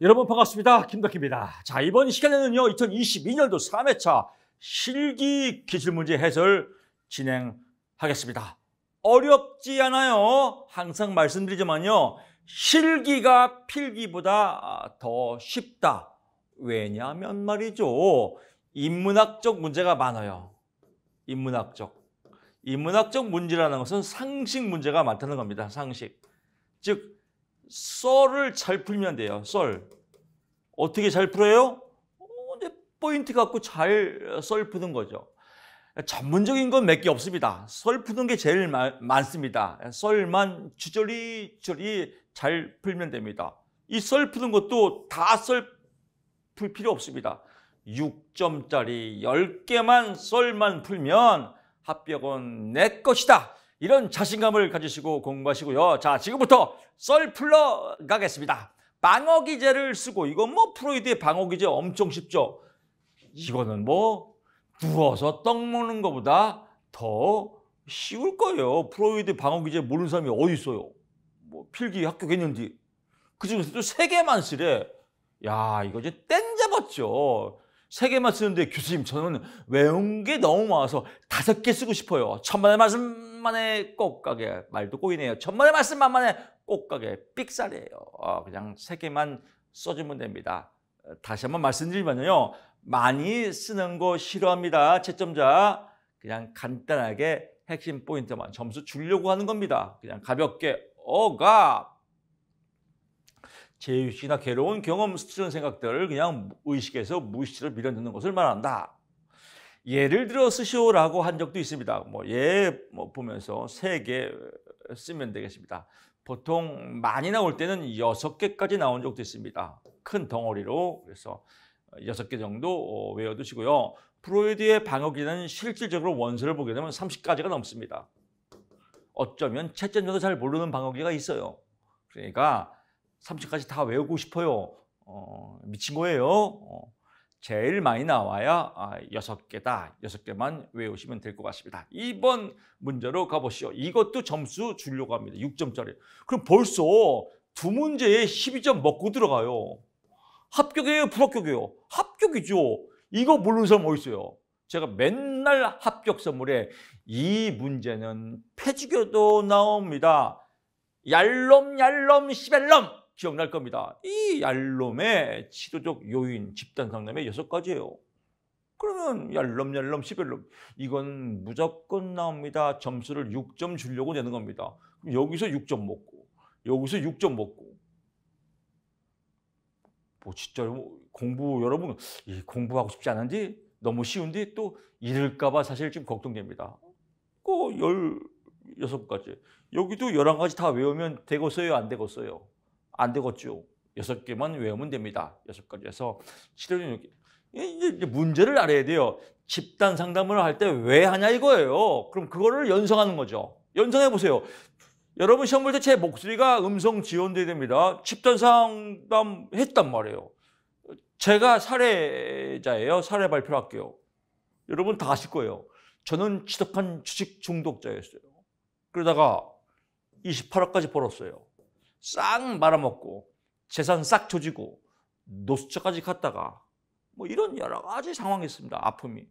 여러분 반갑습니다. 김덕희입니다. 자, 이번 시간에는요, 2022년도 3회차 실기 기출문제 해설 진행하겠습니다. 어렵지 않아요. 항상 말씀드리지만요, 실기가 필기보다 더 쉽다. 왜냐하면 말이죠. 인문학적 문제가 많아요. 인문학적. 인문학적 문제라는 것은 상식 문제가 많다는 겁니다. 상식. 즉 썰을 잘 풀면 돼요. 썰. 어떻게 잘 풀어요? 어, 네, 포인트 갖고 잘썰 어, 푸는 거죠. 전문적인 건 몇 개 없습니다. 썰 푸는 게 제일 마, 많습니다. 썰만 주저리주저리 잘 풀면 됩니다. 이 썰 푸는 것도 다 썰 풀 필요 없습니다. 6점짜리 10개만 썰만 풀면 합격은 내 것이다. 이런 자신감을 가지시고 공부하시고요. 자, 지금부터 썰 풀러 가겠습니다. 방어 기제를 쓰고 이건 뭐 프로이드의 방어 기제 엄청 쉽죠. 이거는 뭐 누워서 떡 먹는 것보다 더 쉬울 거예요. 프로이드 방어 기제 모르는 사람이 어디 있어요? 뭐 필기 학교 겠는지 그중에서도 세 개만 쓰래. 야, 이거 이제 땡 잡았죠. 세 개만 쓰는데 교수님 저는 외운 게 너무 많아서 다섯 개 쓰고 싶어요. 천만의 말씀만에 꼭가게 말도 꼬이네요. 천만의 말씀만만에 꼭가게삑사리에요 아, 그냥 세 개만 써주면 됩니다. 다시 한번 말씀드리면요. 많이 쓰는 거 싫어합니다. 채점자 그냥 간단하게 핵심 포인트만 점수 주려고 하는 겁니다. 그냥 가볍게 어가 제의식이나 괴로운 경험, 스트레스 생각들을 그냥 의식에서 무의식으로 밀어넣는 것을 말한다. 예를 들어 쓰시오라고 한 적도 있습니다. 뭐예뭐 예, 뭐 보면서 세 개 쓰면 되겠습니다. 보통 많이 나올 때는 여섯 개까지 나온 적도 있습니다. 큰 덩어리로 그래서 여섯 개 정도 어, 외워두시고요. 프로이드의 방어기는 실질적으로 원서를 보게 되면 30가지가 넘습니다. 어쩌면 채점자도 잘 모르는 방어기가 있어요. 그러니까 3층까지 다 외우고 싶어요. 어, 미친 거예요. 어, 제일 많이 나와야 아, 6개다. 6개만 외우시면 될 것 같습니다. 2번 문제로 가보시죠. 이것도 점수 주려고 합니다. 6점짜리. 그럼 벌써 두 문제에 12점 먹고 들어가요. 합격이에요? 불합격이에요? 합격이죠. 이거 모르는 사람 어디 있어요? 제가 맨날 합격 선물에 이 문제는 폐지교도 나옵니다. 얄롬얄롬시벨 얄롬, 기억날 겁니다. 이 얄롬의 치료적 요인 집단 상담의 여섯 가지예요. 그러면 얄럼 얄럼 시1롬 이건 무조건 나옵니다. 점수를 6점 주려고 내는 겁니다. 여기서 6점 먹고 여기서 6점 먹고 뭐 진짜 뭐 공부 여러분 공부하고 싶지 않은지 너무 쉬운데 또 잃을까 봐 사실 좀 걱정됩니다. 꼭 그 16가지 여기도 11가지 다 외우면 되겠어요 안 되겠어요? 안 되고 쭉 여섯 개만 외우면 됩니다. 여섯 가지 에서 치료는 이제 문제를 알아야 돼요. 집단 상담을 할 때 왜 하냐 이거예요. 그럼 그거를 연상하는 거죠. 연상해 보세요. 여러분 시험 볼 때 제 목소리가 음성 지원돼야 됩니다. 집단 상담 했단 말이에요. 제가 사례자예요 사례 발표 할게요. 여러분 다 아실 거예요. 저는 취득한 주식 중독자였어요. 그러다가 28억까지 벌었어요. 싹 말아먹고 재산 싹 조지고 노숙자까지 갔다가 뭐 이런 여러 가지 상황이 있습니다. 아픔이.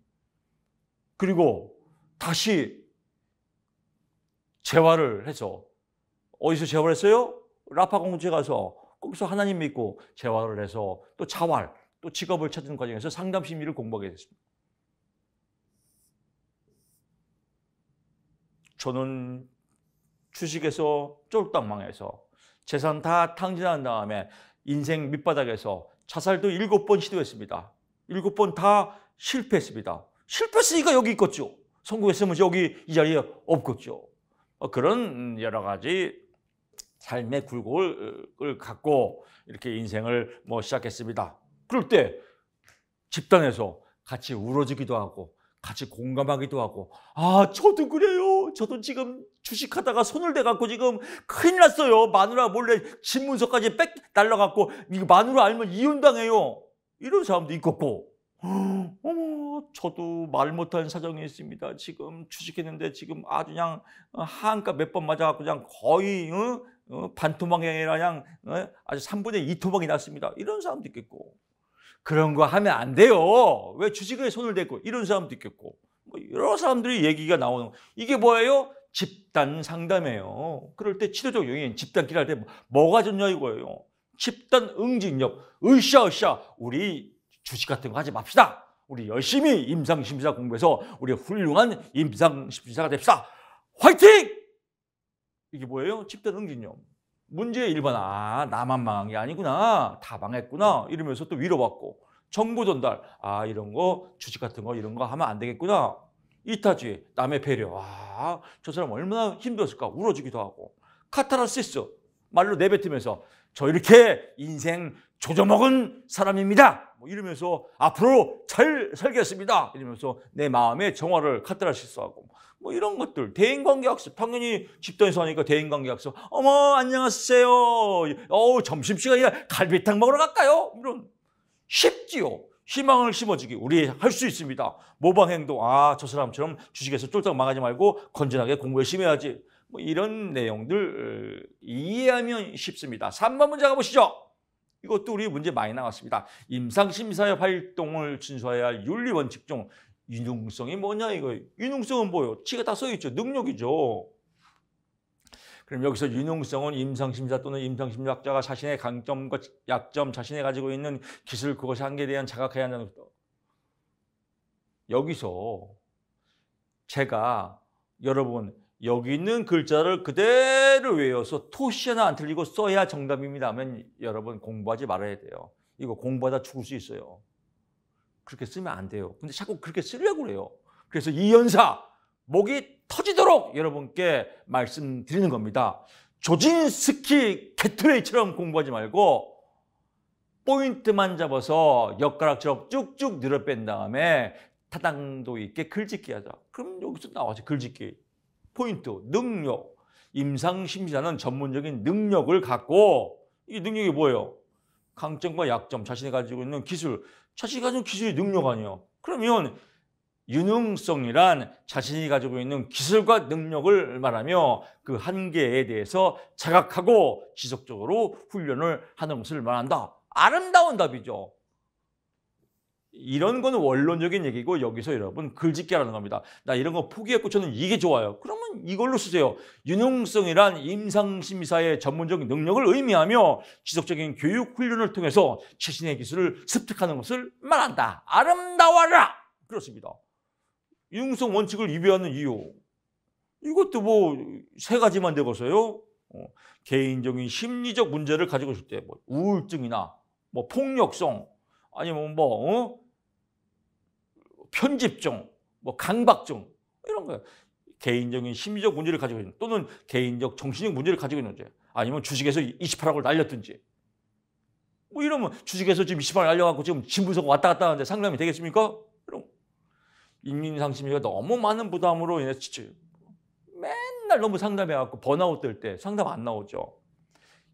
그리고 다시 재활을 해서 어디서 재활했어요? 라파 공주에 가서 거기서 하나님 믿고 재활을 해서 또 자활, 또 직업을 찾는 과정에서 상담 심리를 공부하게 됐습니다. 저는 주식에서 쫄딱 망해서 재산 다 탕진한 다음에 인생 밑바닥에서 자살도 일곱 번 시도했습니다. 일곱 번 다 실패했습니다. 실패했으니까 여기 있겠죠. 성공했으면 여기 이 자리에 없겠죠. 어, 그런 음, 여러 가지 삶의 굴곡을 갖고 이렇게 인생을 뭐 시작했습니다. 그럴 때 집단에서 같이 울어지기도 하고 같이 공감하기도 하고 아 저도 그래요 저도 지금 주식하다가 손을 대갖고 지금 큰일 났어요. 마누라 몰래 집 문서까지 빽 날라갖고 이거 마누라 알면 이혼당해요. 이런 사람도 있겠고. 어머, 저도 말 못하는 사정이 있습니다. 지금 주식했는데 지금 아주 그냥 어, 한가 몇 번 맞아갖고 그냥 거의 어? 어? 반토막이 아니라 그냥 어? 아주 3분의 2토막이 났습니다. 이런 사람도 있겠고. 그런 거 하면 안 돼요. 왜 주식에 손을 대고 이런 사람도 있겠고. 뭐 여러 사람들이 얘기가 나오는 이게 뭐예요? 집단 상담이에요. 그럴 때 치료적 용인 집단기리할때 뭐가 좋냐 이거예요. 집단 응징력, 으쌰으쌰 우리 주식 같은 거 하지 맙시다. 우리 열심히 임상심사 공부해서 우리 훌륭한 임상심사가 됩시다. 화이팅! 이게 뭐예요? 집단 응징력. 문제의 1번, 아, 나만 망한 게 아니구나. 다 망했구나. 이러면서 또 위로받고. 정보 전달. 아, 이런 거, 주식 같은 거, 이런 거 하면 안 되겠구나. 이타지 남의 배려. 아, 저 사람 얼마나 힘들었을까. 울어주기도 하고. 카타르시스, 말로 내뱉으면서 저 이렇게 인생 조져먹은 사람입니다. 뭐 이러면서 앞으로 잘 살겠습니다. 이러면서 내 마음의 정화를 카타르시스하고 뭐 이런 것들 대인관계학습 당연히 집단에서 하니까 대인관계학습 어머 안녕하세요. 어우 점심시간이라 갈비탕 먹으러 갈까요? 이런 쉽지요. 희망을 심어주기 우리 할 수 있습니다. 모방 행동 아 저 사람처럼 주식에서 쫄딱 망하지 말고 건전하게 공부 열심히 해야지. 뭐 이런 내용들 어, 이해하면 쉽습니다. 3번 문제 가보시죠. 이것도 우리 문제 많이 나왔습니다. 임상심사의 활동을 진수해야 할 윤리원칙 중 유능성이 뭐냐 이거 유능성은 뭐예요? 치가 다 써있죠. 능력이죠. 그럼 여기서 유능성은 임상심사 또는 임상심리학자가 자신의 강점과 약점, 자신이 가지고 있는 기술 그것이 한계에 대한 자각해야 한다는 것도 여기서 제가 여러분 여기 있는 글자를 그대로 외워서 토시 하나 안 틀리고 써야 정답입니다 하면 여러분 공부하지 말아야 돼요. 이거 공부하다 죽을 수 있어요. 그렇게 쓰면 안 돼요. 근데 자꾸 그렇게 쓰려고 그래요. 그래서 이연사, 목이 터지도록 여러분께 말씀드리는 겁니다. 조진스키 개트레이처럼 공부하지 말고 포인트만 잡아서 엿가락처럼 쭉쭉 늘어 뺀 다음에 타당도 있게 글짓기 하자. 그럼 여기서 나와서 글짓기. 포인트, 능력. 임상심리자는 전문적인 능력을 갖고 이 능력이 뭐예요? 강점과 약점, 자신이 가지고 있는 기술. 자신이 가지고 있는 기술이 능력 아니에요. 그러면 유능성이란 자신이 가지고 있는 기술과 능력을 말하며 그 한계에 대해서 자각하고 지속적으로 훈련을 하는 것을 말한다. 아름다운 답이죠. 이런 거는 원론적인 얘기고 여기서 여러분 글짓기라는 겁니다. 나 이런 거 포기했고 저는 이게 좋아요. 그러면 이걸로 쓰세요. 유능성이란 임상심사의 전문적인 능력을 의미하며 지속적인 교육 훈련을 통해서 최신의 기술을 습득하는 것을 말한다. 아름다워라! 그렇습니다. 융성 원칙을 위배하는 이유. 이것도 뭐 세 가지만 되겠어요. 어, 개인적인 심리적 문제를 가지고 있을 때, 뭐 우울증이나 뭐 폭력성, 아니면 뭐, 뭐 어? 편집증, 뭐 강박증 이런 거 개인적인 심리적 문제를 가지고 있는 또는 개인적 정신적 문제를 가지고 있는 문제 아니면 주식에서 28억을 날렸든지 뭐 이러면 주식에서 지금 28억을 날려갖고 지금 진분석 왔다 갔다 하는데 상담이 되겠습니까? 이런 인민상심위가 너무 많은 부담으로 인해 맨날 너무 상담해갖고 번아웃 될 때 상담 안 나오죠.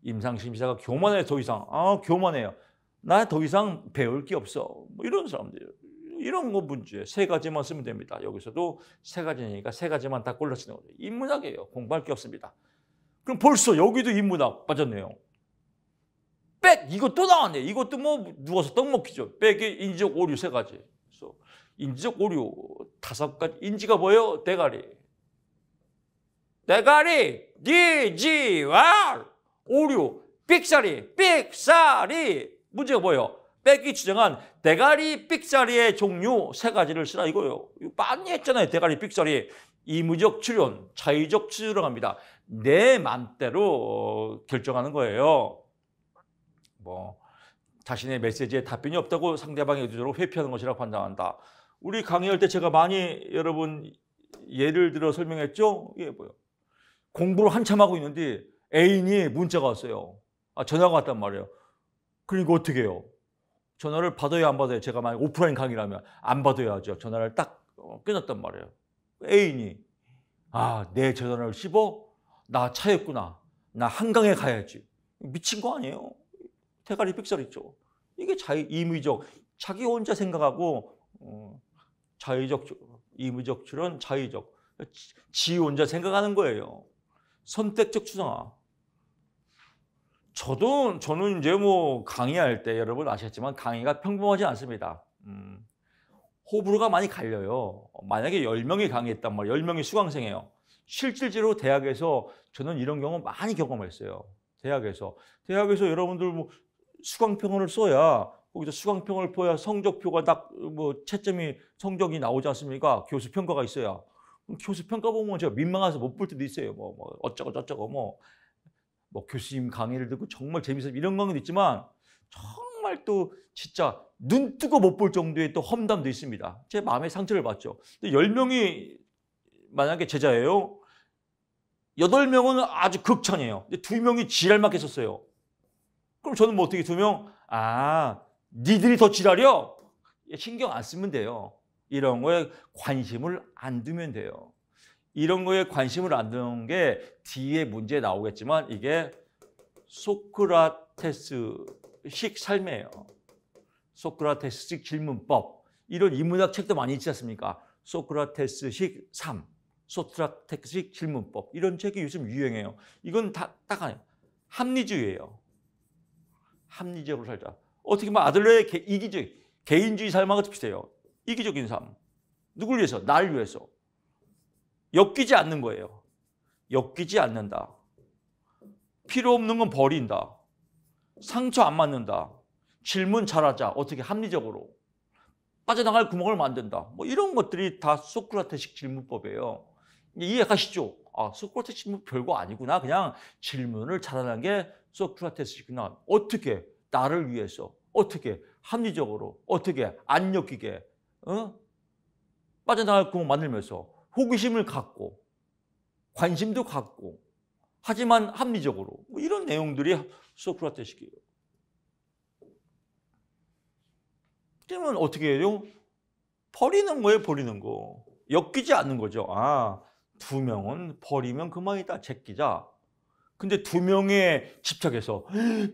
임상심사가 의 교만해 더 이상 아 교만해요. 나 더 이상 배울 게 없어. 뭐 이런 사람들 이런 거 문제 세 가지만 쓰면 됩니다. 여기서도 세 가지니까 세 가지만 다 골라 쓰는 거죠. 인문학이에요. 공부할 게 없습니다. 그럼 벌써 여기도 인문학 빠졌네요. 백 이것도 나왔네. 이것도 뭐 누워서 떡 먹히죠. 백의 인적 오류 세 가지. 인지적 오류 다섯 가지 인지가 뭐예요? 대가리. 대가리 DGR 오류 삑사리 삑사리 문제가 뭐예요? 빽이 주장한 대가리 삑사리의 종류 세 가지를 쓰라 이거예요. 이거 많이 했잖아요. 대가리 삑사리. 이무적 출현, 자의적 출현합니다. 내 맘대로 어, 결정하는 거예요. 뭐 자신의 메시지에 답변이 없다고 상대방의 의도로 회피하는 것이라고 판단한다. 우리 강의할 때 제가 많이 여러분 예를 들어 설명했죠? 이 뭐요? 공부를 한참 하고 있는데 애인이 문자가 왔어요. 아, 전화가 왔단 말이에요. 그러니 어떻게 해요? 전화를 받아야 안 받아요? 제가 만약 오프라인 강의라면 안 받아야죠. 전화를 딱 어, 끊었단 말이에요. 애인이 아, 내 전화를 씹어? 나 차였구나. 나 한강에 가야지. 미친 거 아니에요? 대가리 삑살이죠. 이게 자의 임의적, 자기 혼자 생각하고 어, 자의적, 임무적 출현, 자의적. 지 혼자 생각하는 거예요. 선택적 추정아 저도, 저는 이제 뭐 강의할 때 여러분 아셨지만 강의가 평범하지 않습니다. 음, 호불호가 많이 갈려요. 만약에 10명이 강의했단 말이에요. 10명이 수강생이에요. 실질적으로 대학에서 저는 이런 경우 많이 경험했어요. 대학에서. 대학에서 여러분들 뭐 수강평원을 써야 거기서 수강평을 보야 성적표가 딱 뭐 채점이 성적이 나오지 않습니까? 교수 평가가 있어야. 교수 평가 보면 제가 민망해서 못 볼 때도 있어요. 뭐, 뭐 어쩌고 저쩌고 뭐, 뭐 교수님 강의를 듣고 정말 재밌어서 이런 강의도 있지만 정말 또 진짜 눈 뜨고 못 볼 정도의 또 험담도 있습니다. 제마음의 상처를 받죠. 근데 10명이 만약에 제자예요. 8명은 아주 극찬이에요. 근데 2명이 지랄 맞게 썼어요. 그럼 저는 뭐 어떻게 2명? 아, 니들이 더 지랄이요? 예, 신경 안 쓰면 돼요. 이런 거에 관심을 안 두면 돼요. 이런 거에 관심을 안 두는 게 뒤에 문제 나오겠지만 이게 소크라테스식 삶이에요. 소크라테스식 질문법. 이런 인문학 책도 많이 있지 않습니까? 소크라테스식 삶, 소크라테스식 질문법. 이런 책이 요즘 유행해요. 이건 다, 딱 하나예요. 합리주의예요. 합리적으로 살자. 어떻게 보면 아들러의 개, 이기적, 개인주의 삶하고 비슷해요. 이기적인 삶. 누굴 위해서? 나 위해서. 엮이지 않는 거예요. 엮이지 않는다. 필요 없는 건 버린다. 상처 안 맞는다. 질문 잘하자. 어떻게 합리적으로. 빠져나갈 구멍을 만든다. 뭐 이런 것들이 다 소크라테식 질문법이에요. 이해가시죠? 아, 소크라테식 질문 별거 아니구나. 그냥 질문을 잘하는 게 소크라테스구나. 어떻게? 나를 위해서 어떻게 합리적으로 어떻게 안 엮이게 어? 빠져나갈 구멍 만들면서 호기심을 갖고 관심도 갖고 하지만 합리적으로 뭐 이런 내용들이 소크라테식이에요. 그러면 어떻게 해요? 버리는 거예요, 버리는 거. 엮이지 않는 거죠. 아, 두 명은 버리면 그만이다, 제끼자. 근데 두 명에 집착해서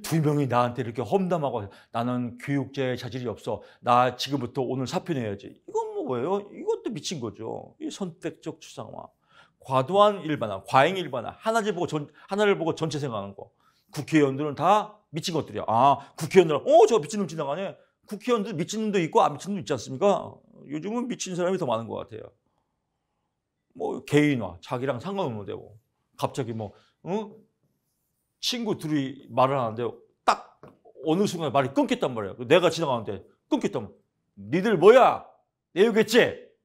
두 명이 나한테 이렇게 험담하고 나는 교육자의 자질이 없어. 나 지금부터 오늘 사표 내야지. 이건 뭐예요? 이것도 미친 거죠. 이 선택적 추상화. 과도한 일반화, 과잉 일반화, 하나를 보고, 전, 하나를 보고 전체 생각하는 거. 국회의원들은 다 미친 것들이야. 아, 국회의원들은, 어, 저 미친 놈 지나가네. 국회의원들 미친 놈도 있고, 안 미친 놈도 있지 않습니까? 요즘은 미친 사람이 더 많은 것 같아요. 뭐, 개인화, 자기랑 상관없는 대고 갑자기 뭐, 응? 친구 둘이 말을 하는데 딱 어느 순간 말이 끊겼단 말이야. 그 내가 지나가는데 끊겼단 말이야. 니들 뭐야? 내욕했지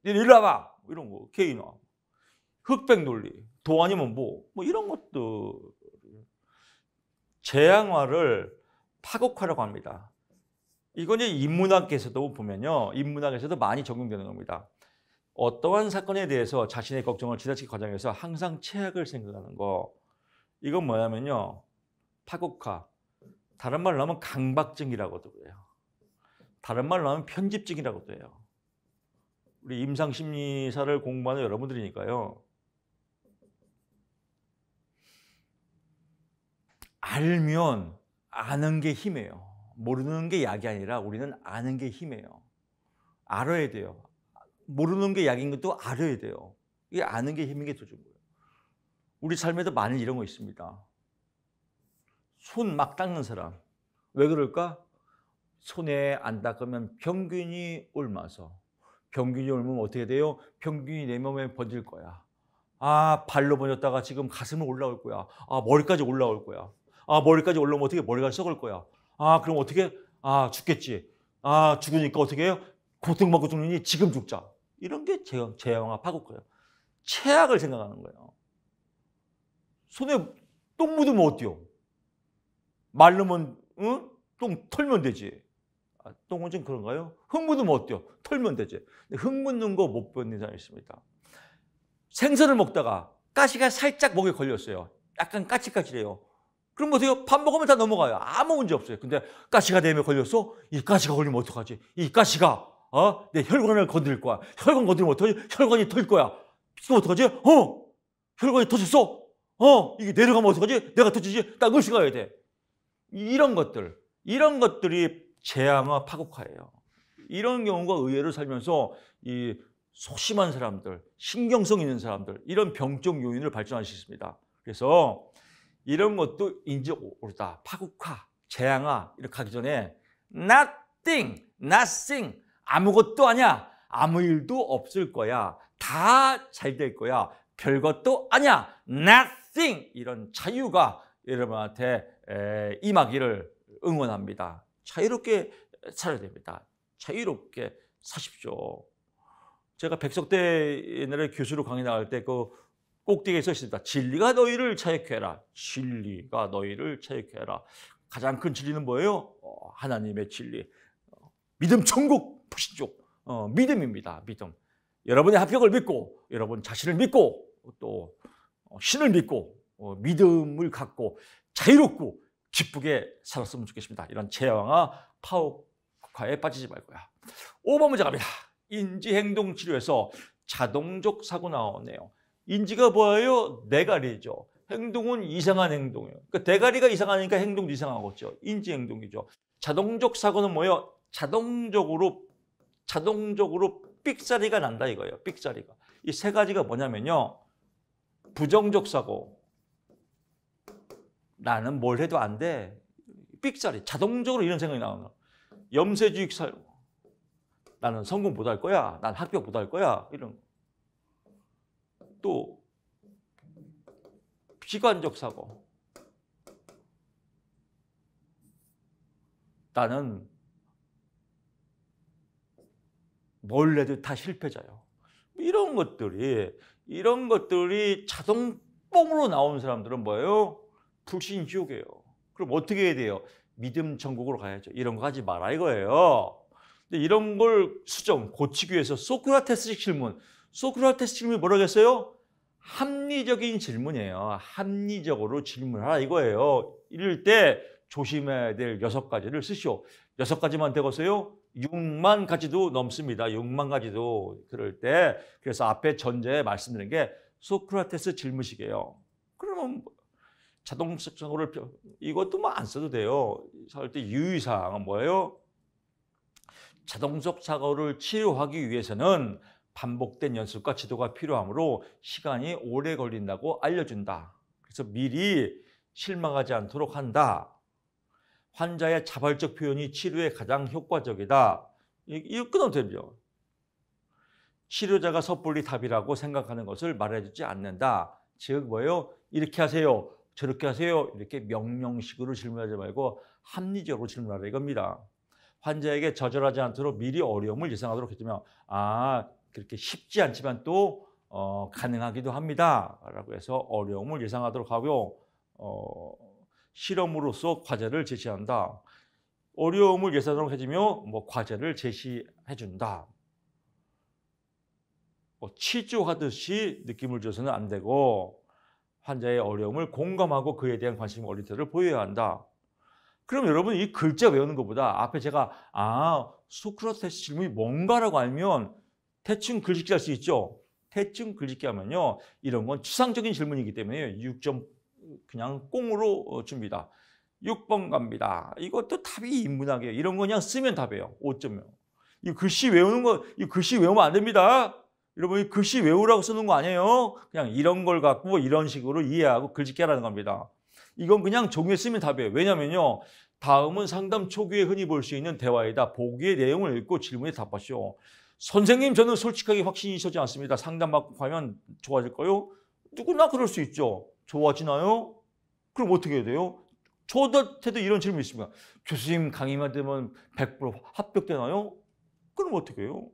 니들 일로 와봐. 뭐 이런 거. 개인화. 흑백 논리. 도아니면 뭐. 뭐 이런 것들 재앙화를 파국화라고 합니다. 이건 이제 인문학에서도 보면요. 인문학에서도 많이 적용되는 겁니다. 어떠한 사건에 대해서 자신의 걱정을 지나치게 과장해서 항상 최악을 생각하는 거. 이건 뭐냐면요. 파국화. 다른 말로 하면 강박증이라고도 해요. 다른 말로 하면 편집증이라고도 해요. 우리 임상심리사를 공부하는 여러분들이니까요. 알면 아는 게 힘이에요. 모르는 게 약이 아니라 우리는 아는 게 힘이에요. 알아야 돼요. 모르는 게 약인 것도 알아야 돼요. 이게 아는 게 힘인 게 더 중요해요. 우리 삶에도 많은 이런 거 있습니다. 손 막 닦는 사람. 왜 그럴까? 손에 안 닦으면 병균이 옮아서 병균이 옮으면 어떻게 돼요? 병균이 내 몸에 번질 거야. 아, 발로 번졌다가 지금 가슴을 올라올 거야. 아, 머리까지 올라올 거야. 아, 머리까지 올라오면 어떻게 머리가 썩을 거야. 아, 그럼 어떻게? 아, 죽겠지. 아, 죽으니까 어떻게 해요? 고통받고 죽느니 지금 죽자. 이런 게 재앙, 재앙화 파국거예요. 최악을 생각하는 거예요. 손에 똥 묻으면 어때요? 말르면 응? 똥 털면 되지. 아, 똥은 좀 그런가요? 흙 묻으면 어때요? 털면 되지. 근데 흙 묻는 거 못 보는 본 인상 있습니다. 생선을 먹다가 가시가 살짝 목에 걸렸어요. 약간 까칠까칠해요. 그럼 어떻게 밥 먹으면 다 넘어가요. 아무 문제 없어요. 근데 가시가 내 입에 걸렸어? 이 가시가 걸리면 어떡하지? 이 가시가 어? 내 혈관을 건드릴 거야. 혈관 건드리면 어떡하지? 혈관이 털 거야. 이거 어떡하지? 어? 혈관이 터졌어? 어, 이게 내려가면 어떡하지? 내가 터지지? 딱 의식해야 돼. 이런 것들, 이런 것들이 재앙과 파국화예요. 이런 경우가 의외로 살면서 이 소심한 사람들, 신경성 있는 사람들, 이런 병적 요인을 발전할 수 있습니다. 그래서 이런 것도 인지 오르다, 파국화, 재앙화, 이렇게 하기 전에 nothing, nothing, 아무것도 아니야. 아무 일도 없을 거야. 다 잘 될 거야. 별것도 아니야. nothing. thing 이런 자유가 여러분한테 임하기를 응원합니다. 자유롭게 살아야 됩니다. 자유롭게 사십시오. 제가 백석대 옛날에 교수로 강의 나갈 때 그 꼭대기에 서 있습니다. 진리가 너희를 자유케 해라. 진리가 너희를 자유케 해라. 가장 큰 진리는 뭐예요? 어, 하나님의 진리. 어, 믿음 천국 푸신족. 어, 믿음입니다. 믿음. 여러분의 합격을 믿고 여러분 자신을 믿고 또 어, 신을 믿고 어, 믿음을 갖고 자유롭고 기쁘게 살았으면 좋겠습니다. 이런 재앙아 파혹화에 빠지지 말고요. 5번 문제 갑니다. 인지행동치료에서 자동적 사고 나오네요. 인지가 뭐예요? 대가리죠. 행동은 이상한 행동이에요. 그러니까 대가리가 이상하니까 행동도 이상하겠죠. 인지행동이죠. 자동적 사고는 뭐예요? 자동적으로 자동적으로 삑사리가 난다 이거예요. 삑사리가. 이 세 가지가 뭐냐면요. 부정적 사고. 나는 뭘 해도 안 돼. 삑사리. 자동적으로 이런 생각이 나오는 거야. 염세주의 사고. 나는 성공 못 할 거야. 난 합격 못 할 거야. 이런 거. 또 비관적 사고. 나는 뭘 해도 다 실패자요. 이런 것들이 이런 것들이 자동 뽕으로 나온 사람들은 뭐예요? 불신 지옥이에요. 그럼 어떻게 해야 돼요? 믿음 천국으로 가야죠. 이런 거 하지 마라 이거예요. 근데 이런 걸 수정, 고치기 위해서 소크라테스식 질문. 소크라테스 질문이 뭐라고 했어요? 합리적인 질문이에요. 합리적으로 질문하라 이거예요. 이럴 때 조심해야 될 여섯 가지를 쓰시오. 여섯 가지만 되겠어요? 6만 가지도 넘습니다. 6만 가지도 그럴 때 그래서 앞에 전제에 말씀드린 게 소크라테스 질문식이에요. 그러면 자동적성어를 이것도 뭐 안 써도 돼요. 절대 유의사항은 뭐예요? 자동적 사고를 치료하기 위해서는 반복된 연습과 지도가 필요하므로 시간이 오래 걸린다고 알려준다. 그래서 미리 실망하지 않도록 한다. 환자의 자발적 표현이 치료에 가장 효과적이다. 이거 끊어도 됩니 치료자가 섣불리 답이라고 생각하는 것을 말해주지 않는다. 즉 뭐예요? 이렇게 하세요. 저렇게 하세요. 이렇게 명령식으로 질문하지 말고 합리적으로 질문하라 이겁니다. 환자에게 저절하지 않도록 미리 어려움을 예상하도록 했지만 아 그렇게 쉽지 않지만 또 어, 가능하기도 합니다. 라고 해서 어려움을 예상하도록 하고요. 어, 실험으로서 과제를 제시한다. 어려움을 예산으로 해주며 뭐 과제를 제시해준다. 뭐 치조하듯이 느낌을 줘서는 안 되고 환자의 어려움을 공감하고 그에 대한 관심 어린 태도를 보여야 한다. 그럼 여러분 이 글자 외우는 것보다 앞에 제가 아 소크라테스 질문이 뭔가라고 알면 대충 글짓기 할수 있죠. 대충 글짓기 하면요 이런 건 추상적인 질문이기 때문에 6점 그냥 꽁으로 어, 줍니다. 6번 갑니다. 이것도 답이 인문학이에요. 이런 거 그냥 쓰면 답이에요. 5.0. 이 글씨 외우는 거, 이 글씨 외우면 안 됩니다. 여러분이 글씨 외우라고 쓰는 거 아니에요. 그냥 이런 걸 갖고 이런 식으로 이해하고 글짓게 하라는 겁니다. 이건 그냥 종이에 쓰면 답이에요. 왜냐면요. 다음은 상담 초기에 흔히 볼 수 있는 대화이다. 보기의 내용을 읽고 질문에 답하시오. 선생님 저는 솔직하게 확신이 있지 않습니다. 상담받고 가면 좋아질까요? 누구나 그럴 수 있죠. 좋아지나요? 그럼 어떻게 해야 돼요? 저한테도 이런 질문이 있습니다. 교수님 강의만 되면 100% 합격되나요? 그럼 어떻게 해요?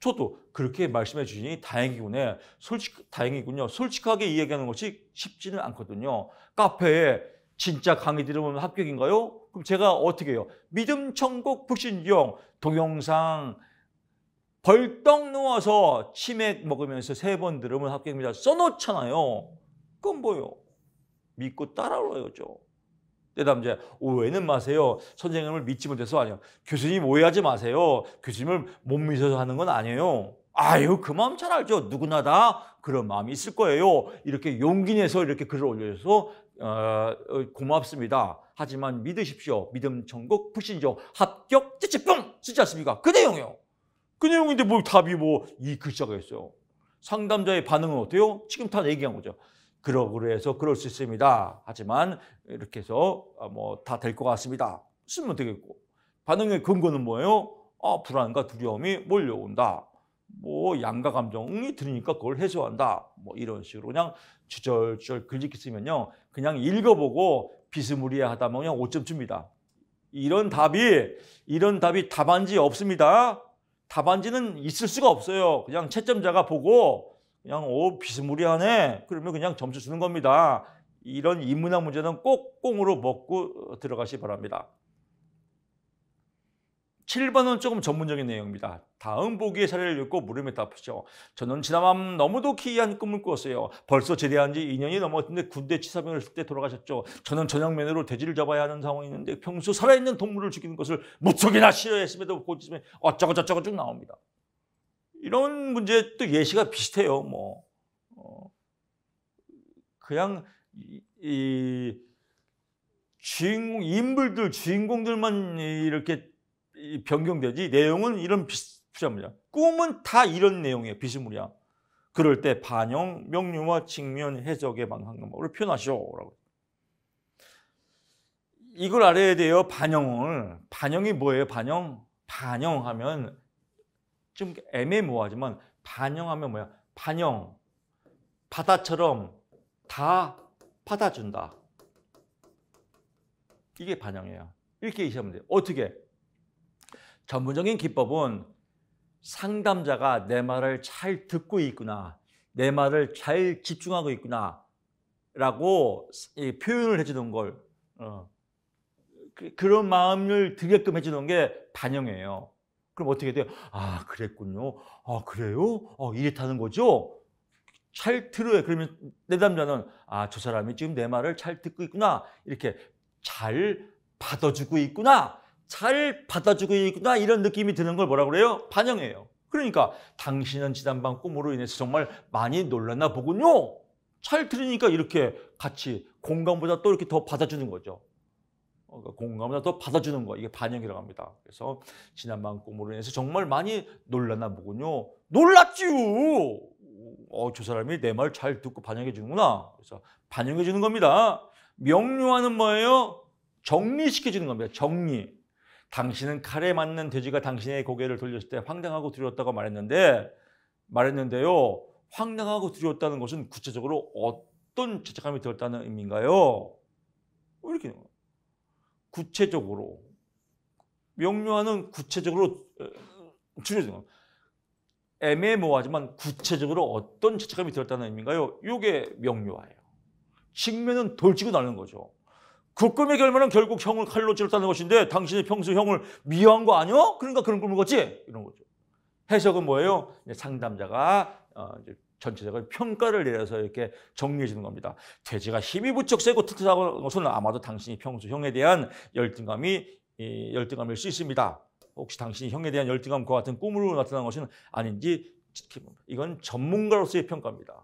저도 그렇게 말씀해 주시니 다행이군요. 솔직, 다행이군요. 솔직하게 이야기하는 것이 쉽지는 않거든요. 카페에 진짜 강의 들으면 합격인가요? 그럼 제가 어떻게 해요? 믿음 천국 불신용 동영상 벌떡 누워서 치맥 먹으면서 세 번 들으면 합격입니다. 써놓잖아요. 그건 뭐요? 믿고 따라오죠 대담자, 네, 오해는 마세요. 선생님을 믿지 못해서 아니요. 교수님 오해하지 마세요. 교수님을 못 믿어서 하는 건 아니에요. 아유, 그 마음 잘 알죠. 누구나 다 그런 마음이 있을 거예요. 이렇게 용기 내서 이렇게 글을 올려줘서 어, 어, 고맙습니다. 하지만 믿으십시오. 믿음 천국 불신조 합격 찌찌뽕 쓰지 않습니까? 그 내용이요. 그 내용인데 뭘 답이 뭐 이 글자가 있어요. 상담자의 반응은 어때요? 지금 다 얘기한 거죠. 그러고 해서 그럴 수 있습니다. 하지만 이렇게 해서 어, 뭐다 될 것 같습니다. 쓰면 되겠고 반응의 근거는 뭐예요? 아, 불안과 두려움이 몰려온다. 뭐 양가 감정이 들으니까 그걸 해소한다. 뭐 이런 식으로 그냥 주절주절 글짓기 쓰면요. 그냥 읽어보고 비스무리하다 면 그냥 5점 줍니다. 이런 답이 이런 답이 답안지 없습니다. 답안지는 있을 수가 없어요. 그냥 채점자가 보고 그냥 오 비스무리하네. 그러면 그냥 점수 주는 겁니다. 이런 인문학 문제는 꼭 꽁으로 먹고 어, 들어가시 바랍니다. 7번은 조금 전문적인 내용입니다. 다음 보기의 사례를 읽고 물음에 답하죠 저는 지난밤 너무도 기이한 꿈을 꾸었어요. 벌써 제대한 지 2년이 넘었는데 군대 치사병을 쓸 때 돌아가셨죠. 저는 저녁면으로 돼지를 잡아야 하는 상황이 있는데 평소 살아있는 동물을 죽이는 것을 무척이나 싫어했음에도 고지심에 어쩌고저쩌고 쭉 나옵니다. 이런 문제도 예시가 비슷해요. 뭐 어, 그냥 이, 이 주인공 인물들 주인공들만 이렇게 변경되지 내용은 이런 비슷합니다. 꿈은 다 이런 내용이에요. 비스무리야. 그럴 때 반영, 명료와 직면 해석의 방향으로 뭐 표현하시오라고. 이걸 알아야 돼요. 반영을 반영이 뭐예요? 반영 반영하면 좀 애매모호하지만 반영하면 뭐야? 반영, 바다처럼 다 받아준다. 이게 반영이에요. 이렇게 이해하면 돼요. 어떻게? 전문적인 기법은 상담자가 내 말을 잘 듣고 있구나, 내 말을 잘 집중하고 있구나 라고 표현을 해주는 걸 어. 그, 그런 마음을 들게끔 해주는 게 반영이에요. 그럼 어떻게 돼요? 아, 그랬군요. 아, 그래요? 어, 이랬다는 거죠? 잘 들어요. 그러면 내담자는 아, 저 사람이 지금 내 말을 잘 듣고 있구나. 이렇게 잘 받아주고 있구나. 잘 받아주고 있구나. 이런 느낌이 드는 걸 뭐라 그래요? 반영해요. 그러니까 당신은 지난번 꿈으로 인해서 정말 많이 놀랐나 보군요. 잘 들으니까 이렇게 같이 공감보다 또 이렇게 더 받아주는 거죠. 어, 그러니까 공감을 더 받아주는 거 이게 반영이라고 합니다. 그래서 지난밤 꿈으로 인해서 정말 많이 놀랐나 보군요. 놀랐지요. 어, 저 사람이 내 말 잘 듣고 반영해 주는구나. 그래서 반영해 주는 겁니다. 명료하는 뭐예요? 정리시켜 주는 겁니다. 정리. 당신은 칼에 맞는 돼지가 당신의 고개를 돌렸을 때 황당하고 두려웠다고 말했는데 말했는데요. 황당하고 두려웠다는 것은 구체적으로 어떤 죄책감이 들었다는 의미인가요? 이렇게 구체적으로 명료화는 구체적으로 어, 줄여진 겁 애매모호하지만 구체적으로 어떤 죄책감이 들었다는 의미인가요? 이게 명료화예요. 직면은 돌치고 나는 거죠. 국금의 결말은 결국 형을 칼로 찔렀다는 것인데 당신이 평소 형을 미워한 거 아니야? 그러니까 그런 꿈을 꿨지? 이런 거죠. 해석은 뭐예요? 상담자가 어, 전체적인 평가를 내려서 이렇게 정리해 주는 겁니다. 돼지가 힘이 부쩍 세고 튼튼한 것은 아마도 당신이 평소 형에 대한 열등감이 열등감일 수 있습니다. 혹시 당신이 형에 대한 열등감과 같은 꿈으로 나타난 것은 아닌지 이건 전문가로서의 평가입니다.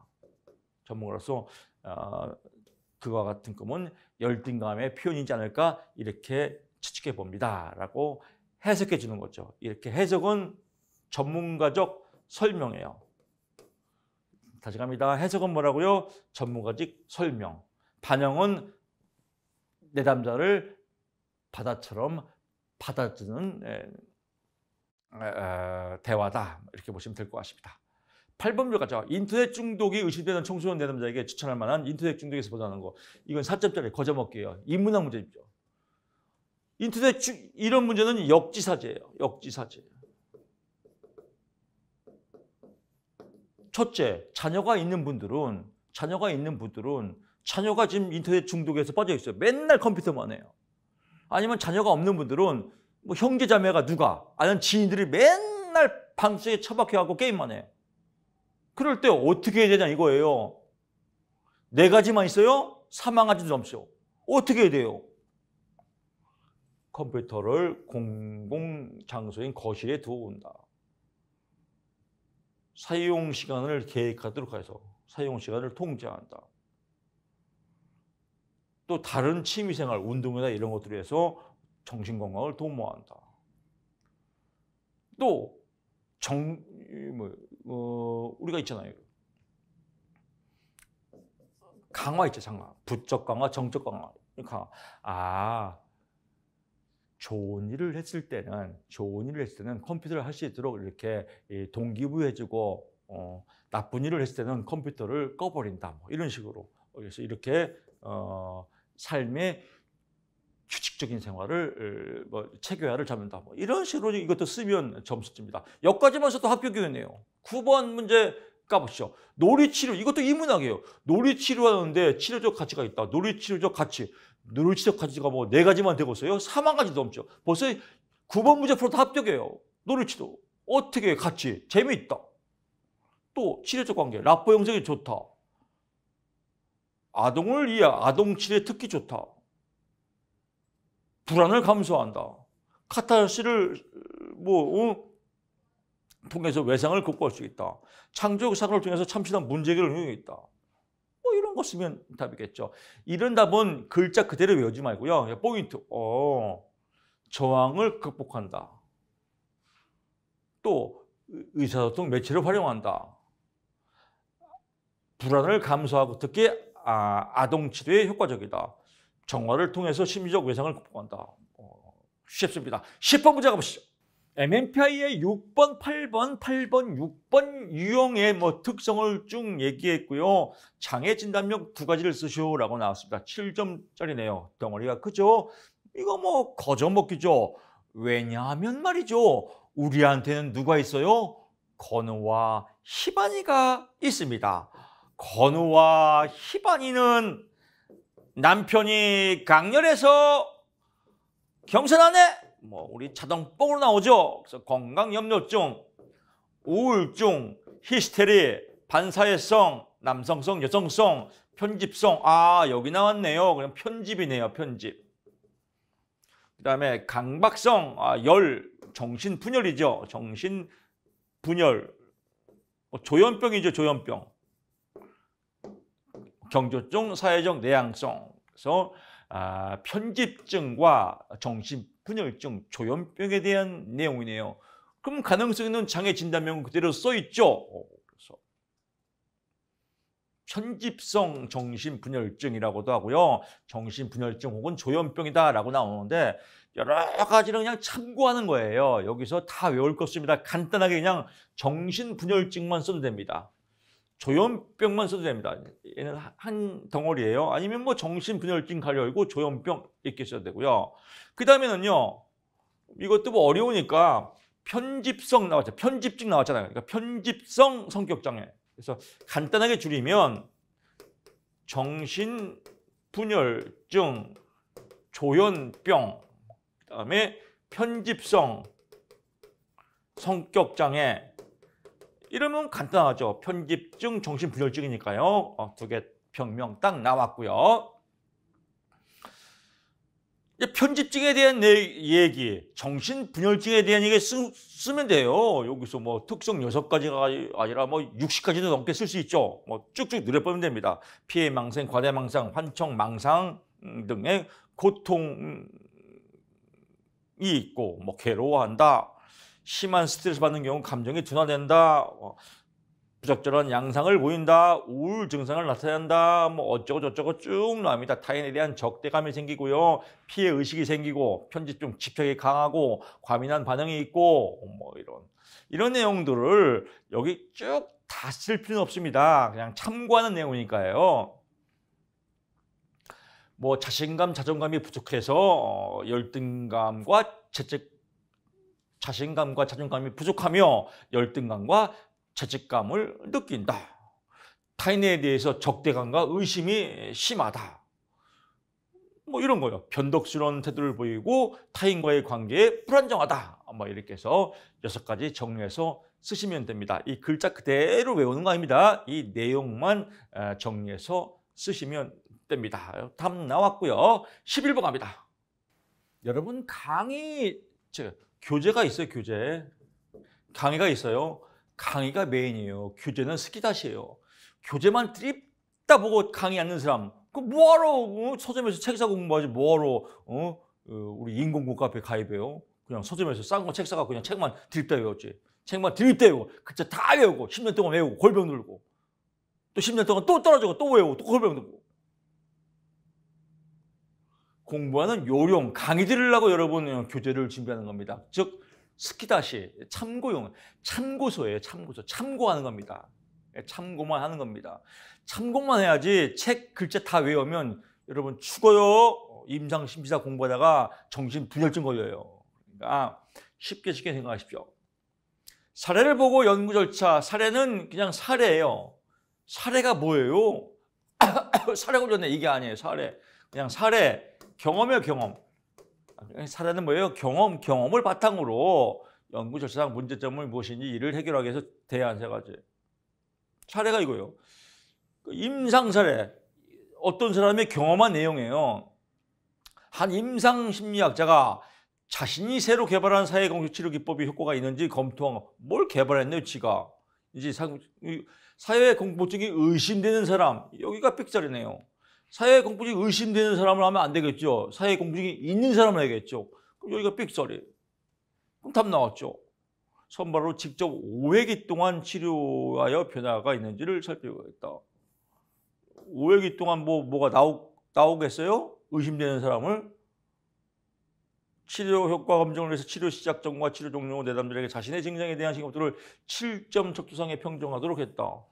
전문가로서 아, 그와 같은 꿈은 열등감의 표현이지 않을까 이렇게 추측해 봅니다라고 해석해 주는 거죠. 이렇게 해석은 전문가적 설명이에요. 다시 갑니다. 해석은 뭐라고요? 전문가직 설명. 반영은 내담자를 바다처럼 받아주는 대화다. 이렇게 보시면 될 것 같습니다. 8번으로 가죠. 인터넷 중독이 의심되는 청소년 내담자에게 추천할 만한 인터넷 중독에서 보어나는 거. 이건 4점짜리 거저먹기예요. 인문학 문제입니다. 인터넷 중, 이런 문제는 역지사지예요. 역지사지. 첫째, 자녀가 있는 분들은 자녀가 있는 분들은 자녀가 지금 인터넷 중독에서 빠져 있어요. 맨날 컴퓨터만 해요. 아니면 자녀가 없는 분들은 뭐 형제 자매가 누가 아니면 지인들이 맨날 방송에 처박혀 갖고 게임만 해요. 그럴 때 어떻게 해야 되냐 이거예요. 네 가지만 있어요? 사망하지도 넘죠. 어떻게 해야 돼요? 컴퓨터를 공공 장소인 거실에 두어 온다. 사용 시간을 계획하도록 해서 사용 시간을 통제한다. 또 다른 취미생활, 운동이나 이런 것들을 해서 정신건강을 도모한다. 또 정, 뭐, 어, 우리가 있잖아요. 강화 있죠, 강화. 부적 강화, 정적 강화. 강화. 그러니까, 아, 좋은 일을 했을 때는 좋은 일을 했을 때는 컴퓨터를 할 수 있도록 이렇게 동기부여해주고 어, 나쁜 일을 했을 때는 컴퓨터를 꺼버린다 뭐 이런 식으로 그래서 이렇게 어, 삶의 규칙적인 생활을 뭐 체계화를 잡는다 뭐 이런 식으로 이것도 쓰면 점수입니다 여기까지만 써도 합격이었네요 9번 문제 까보시죠 놀이치료 이것도 이문학이에요 놀이치료하는데 치료적 가치가 있다 놀이치료적 가치 노르치도하지가뭐네 가지만 되고서요. 4만 가지 넘죠. 벌써 9번 문제 풀어다 합격해요. 노르치도. 어떻게 같이 재미있다. 또 치료적 관계, 라포 형성이 좋다. 아동을 이해, 아동 치료 특히 좋다. 불안을 감소한다. 카타르시를 뭐 어? 통해서 외상을 극복할 수 있다. 창조적 사고를 통해서 참신한 문제해결을 능력이 다 이런 거 쓰면 답이겠죠. 이런 답은 글자 그대로 외우지 말고요. 예, 포인트. 어, 저항을 극복한다. 또 의사소통 매체를 활용한다. 불안을 감소하고 특히 아, 동 치료에 효과적이다. 정화를 통해서 심리적 외상을 극복한다. 어, 쉽습니다. 10번 문제 가보시죠. MMPI의 6번, 8번, 8번, 6번 유형의 뭐 특성을 쭉 얘기했고요. 장애 진단명두 가지를 쓰시오라고 나왔습니다. 7점짜리네요. 덩어리가 크죠? 이거 뭐 거저먹기죠. 왜냐하면 말이죠. 우리한테는 누가 있어요? 건우와 희반이가 있습니다. 건우와 희반이는 남편이 강렬해서 경선 안에 뭐 우리 자동복으로 나오죠. 그래서 건강 염려증, 우울증, 히스테리, 반사회성, 남성성, 여성성, 편집성. 아, 여기 나왔네요. 그냥 편집이네요. 편집. 그다음에 강박성, 아, 열, 정신 분열이죠. 정신 분열. 뭐 조현병이죠, 조현병. 경조증, 사회적 내향성. 그래서 아, 편집증과 정신 분열증, 조현병에 대한 내용이네요. 그럼 가능성 있는 장애 진단명은 그대로 써있죠. 어, 그래서 편집성 정신분열증이라고도 하고요. 정신분열증 혹은 조현병이다라고 나오는데 여러 가지를 그냥 참고하는 거예요. 여기서 다 외울 것입니다. 간단하게 그냥 정신분열증만 써도 됩니다. 조현병만 써도 됩니다. 얘는 한 덩어리예요. 아니면 뭐 정신분열증 가려고 조현병 이렇게 써도 되고요. 그 다음에는요. 이것도 뭐 어려우니까 편집성 나왔죠. 편집증 나왔잖아요. 그러니까 편집성 성격장애. 그래서 간단하게 줄이면 정신분열증, 조현병, 그다음에 편집성 성격장애, 이러면 간단하죠. 편집증, 정신분열증이니까요. 어, 두개 병명 딱 나왔고요. 편집증에 대한 내 얘기, 정신분열증에 대한 얘기 쓰, 면 돼요. 여기서 뭐 특성 6가지가 아니라 뭐 60가지도 넘게 쓸 수 있죠. 뭐 쭉쭉 늘려보면 됩니다. 피해망상, 과대망상, 환청망상 등의 고통이 있고 뭐 괴로워한다, 심한 스트레스 받는 경우 감정이 둔화된다. 어, 부적절한 양상을 보인다. 우울 증상을 나타낸다. 뭐 어쩌고 저쩌고 쭉 나옵니다. 타인에 대한 적대감이 생기고요. 피해 의식이 생기고 편집중 집착이 강하고 과민한 반응이 있고 뭐 이런 이런 내용들을 여기 쭉 다 쓸 필요는 없습니다. 그냥 참고하는 내용이니까요. 뭐 자신감, 자존감이 부족해서 어, 열등감과 죄책 자신감과 자존감이 부족하며 열등감과 죄책감을 느낀다. 타인에 대해서 적대감과 의심이 심하다. 뭐 이런 거요. 변덕스러운 태도를 보이고 타인과의 관계에 불안정하다. 뭐 이렇게 해서 여섯 가지 정리해서 쓰시면 됩니다. 이 글자 그대로 외우는 거 아닙니다. 이 내용만 정리해서 쓰시면 됩니다. 답 나왔고요. 11번 갑니다. 여러분 강의 즉 교재가 있어요, 교재. 강의가 있어요. 강의가 메인이에요. 교재는 스키다시에요 교재만 띠다 보고 강의 앉는 사람 그 뭐하러 어? 서점에서 책 사고 공부하지 뭐하러 어? 어, 우리 인공고 카페 가입해요. 그냥 서점에서 싼 거 책사고 그냥 책만 드립다 외웠지. 책만 드립다 외우고 그때 다 외우고 10년 동안 외우고 골병 들고 또 10년 동안 또 떨어지고 또 외우고 또 골병 들고 공부하는 요령, 강의 들으려고 여러분 교재를 준비하는 겁니다. 즉, 스키다시, 참고용, 참고서예요. 참고서. 참고하는 겁니다. 예, 참고만 하는 겁니다. 참고만 해야지 책 글자 다 외우면 여러분 죽어요. 임상심리사 공부하다가 정신분열증 걸려요. 그러니까 쉽게 쉽게 생각하십시오. 사례를 보고 연구 절차. 사례는 그냥 사례예요. 사례가 뭐예요? 사례 걸렸네. 이게 아니에요. 사례. 그냥 사례. 경험이에요, 경험. 사례는 뭐예요? 경험, 경험을 바탕으로 연구 절차상 문제점을 무엇인지 이를 해결하기 위해서 대안 세 가지. 사례가 이거예요. 그 임상 사례. 어떤 사람의 경험한 내용이에요. 한 임상 심리학자가 자신이 새로 개발한 사회공유 치료 기법이 효과가 있는지 검토한 뭘 개발했네요, 지가. 이제 사회 공포증이 의심되는 사람, 여기가 삑자리네요. 사회 공부증이 의심되는 사람을 하면 안 되겠죠. 사회 공포증이 있는 사람을 해야겠죠. 그럼 여기가 삑설이 그럼 답 나왔죠. 선발로 직접 5회기 동안 치료하여 변화가 있는지를 살펴보겠다. 5회기 동안 뭐, 뭐가 나오, 나오겠어요? 의심되는 사람을 치료 효과 검증을 위해서 치료 시작 전과 치료 종료 후 내담자에게 자신의 증상에 대한 신경들을 7점 척추상에 평정하도록 했다.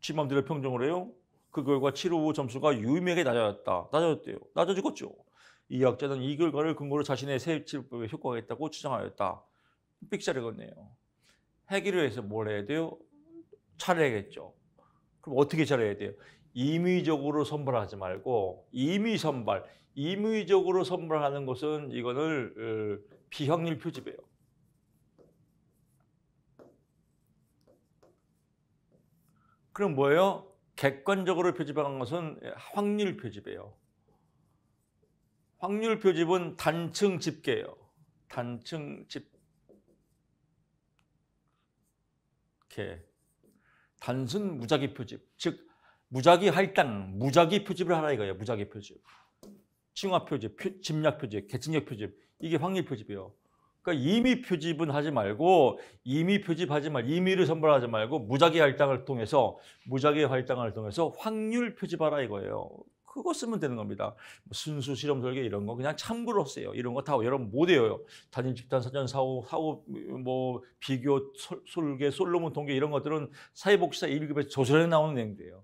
지 맘대로 평정을 해요? 그 결과 7, 5 점수가 유의미하게 낮아졌다. 낮아졌대요. 낮아지죠이 학자는 이 결과를 근거로 자신의 세입치료법에 효과가있다고 주장하였다. 삑사리겠네요. 해기를 해서 뭘 해야 돼요? 잘해야겠죠. 그럼 어떻게 잘해야 돼요? 임의적으로 선발하지 말고 임의 선발, 임의적으로 선발하는 것은 이거를 어, 비확률 표집이에요. 그럼 뭐예요? 객관적으로 표집한 것은 확률 표집이에요. 확률 표집은 단층 집계예요. 단층 집계. 단순 무작위 표집. 즉 무작위 할당, 무작위 표집을 하라 이거예요. 무작위 표집. 칭화 표집, 집약 표집, 계층력 표집. 이게 확률 표집이에요. 그러니까 임의 표집은 하지 말고 임의 표집하지 말 임의를 선발하지 말고 무작위 할당을 통해서 무작위 할당을 통해서 확률 표집하라 이거예요. 그거 쓰면 되는 겁니다. 뭐 순수 실험 설계 이런 거 그냥 참고로 쓰요 이런 거 다 여러분 못 외워요. 단인 집단 사전 사후 사후 뭐 비교 솔, 솔개 솔로몬 통계 이런 것들은 사회복지사 1급에 조선에 나오는 내용이에요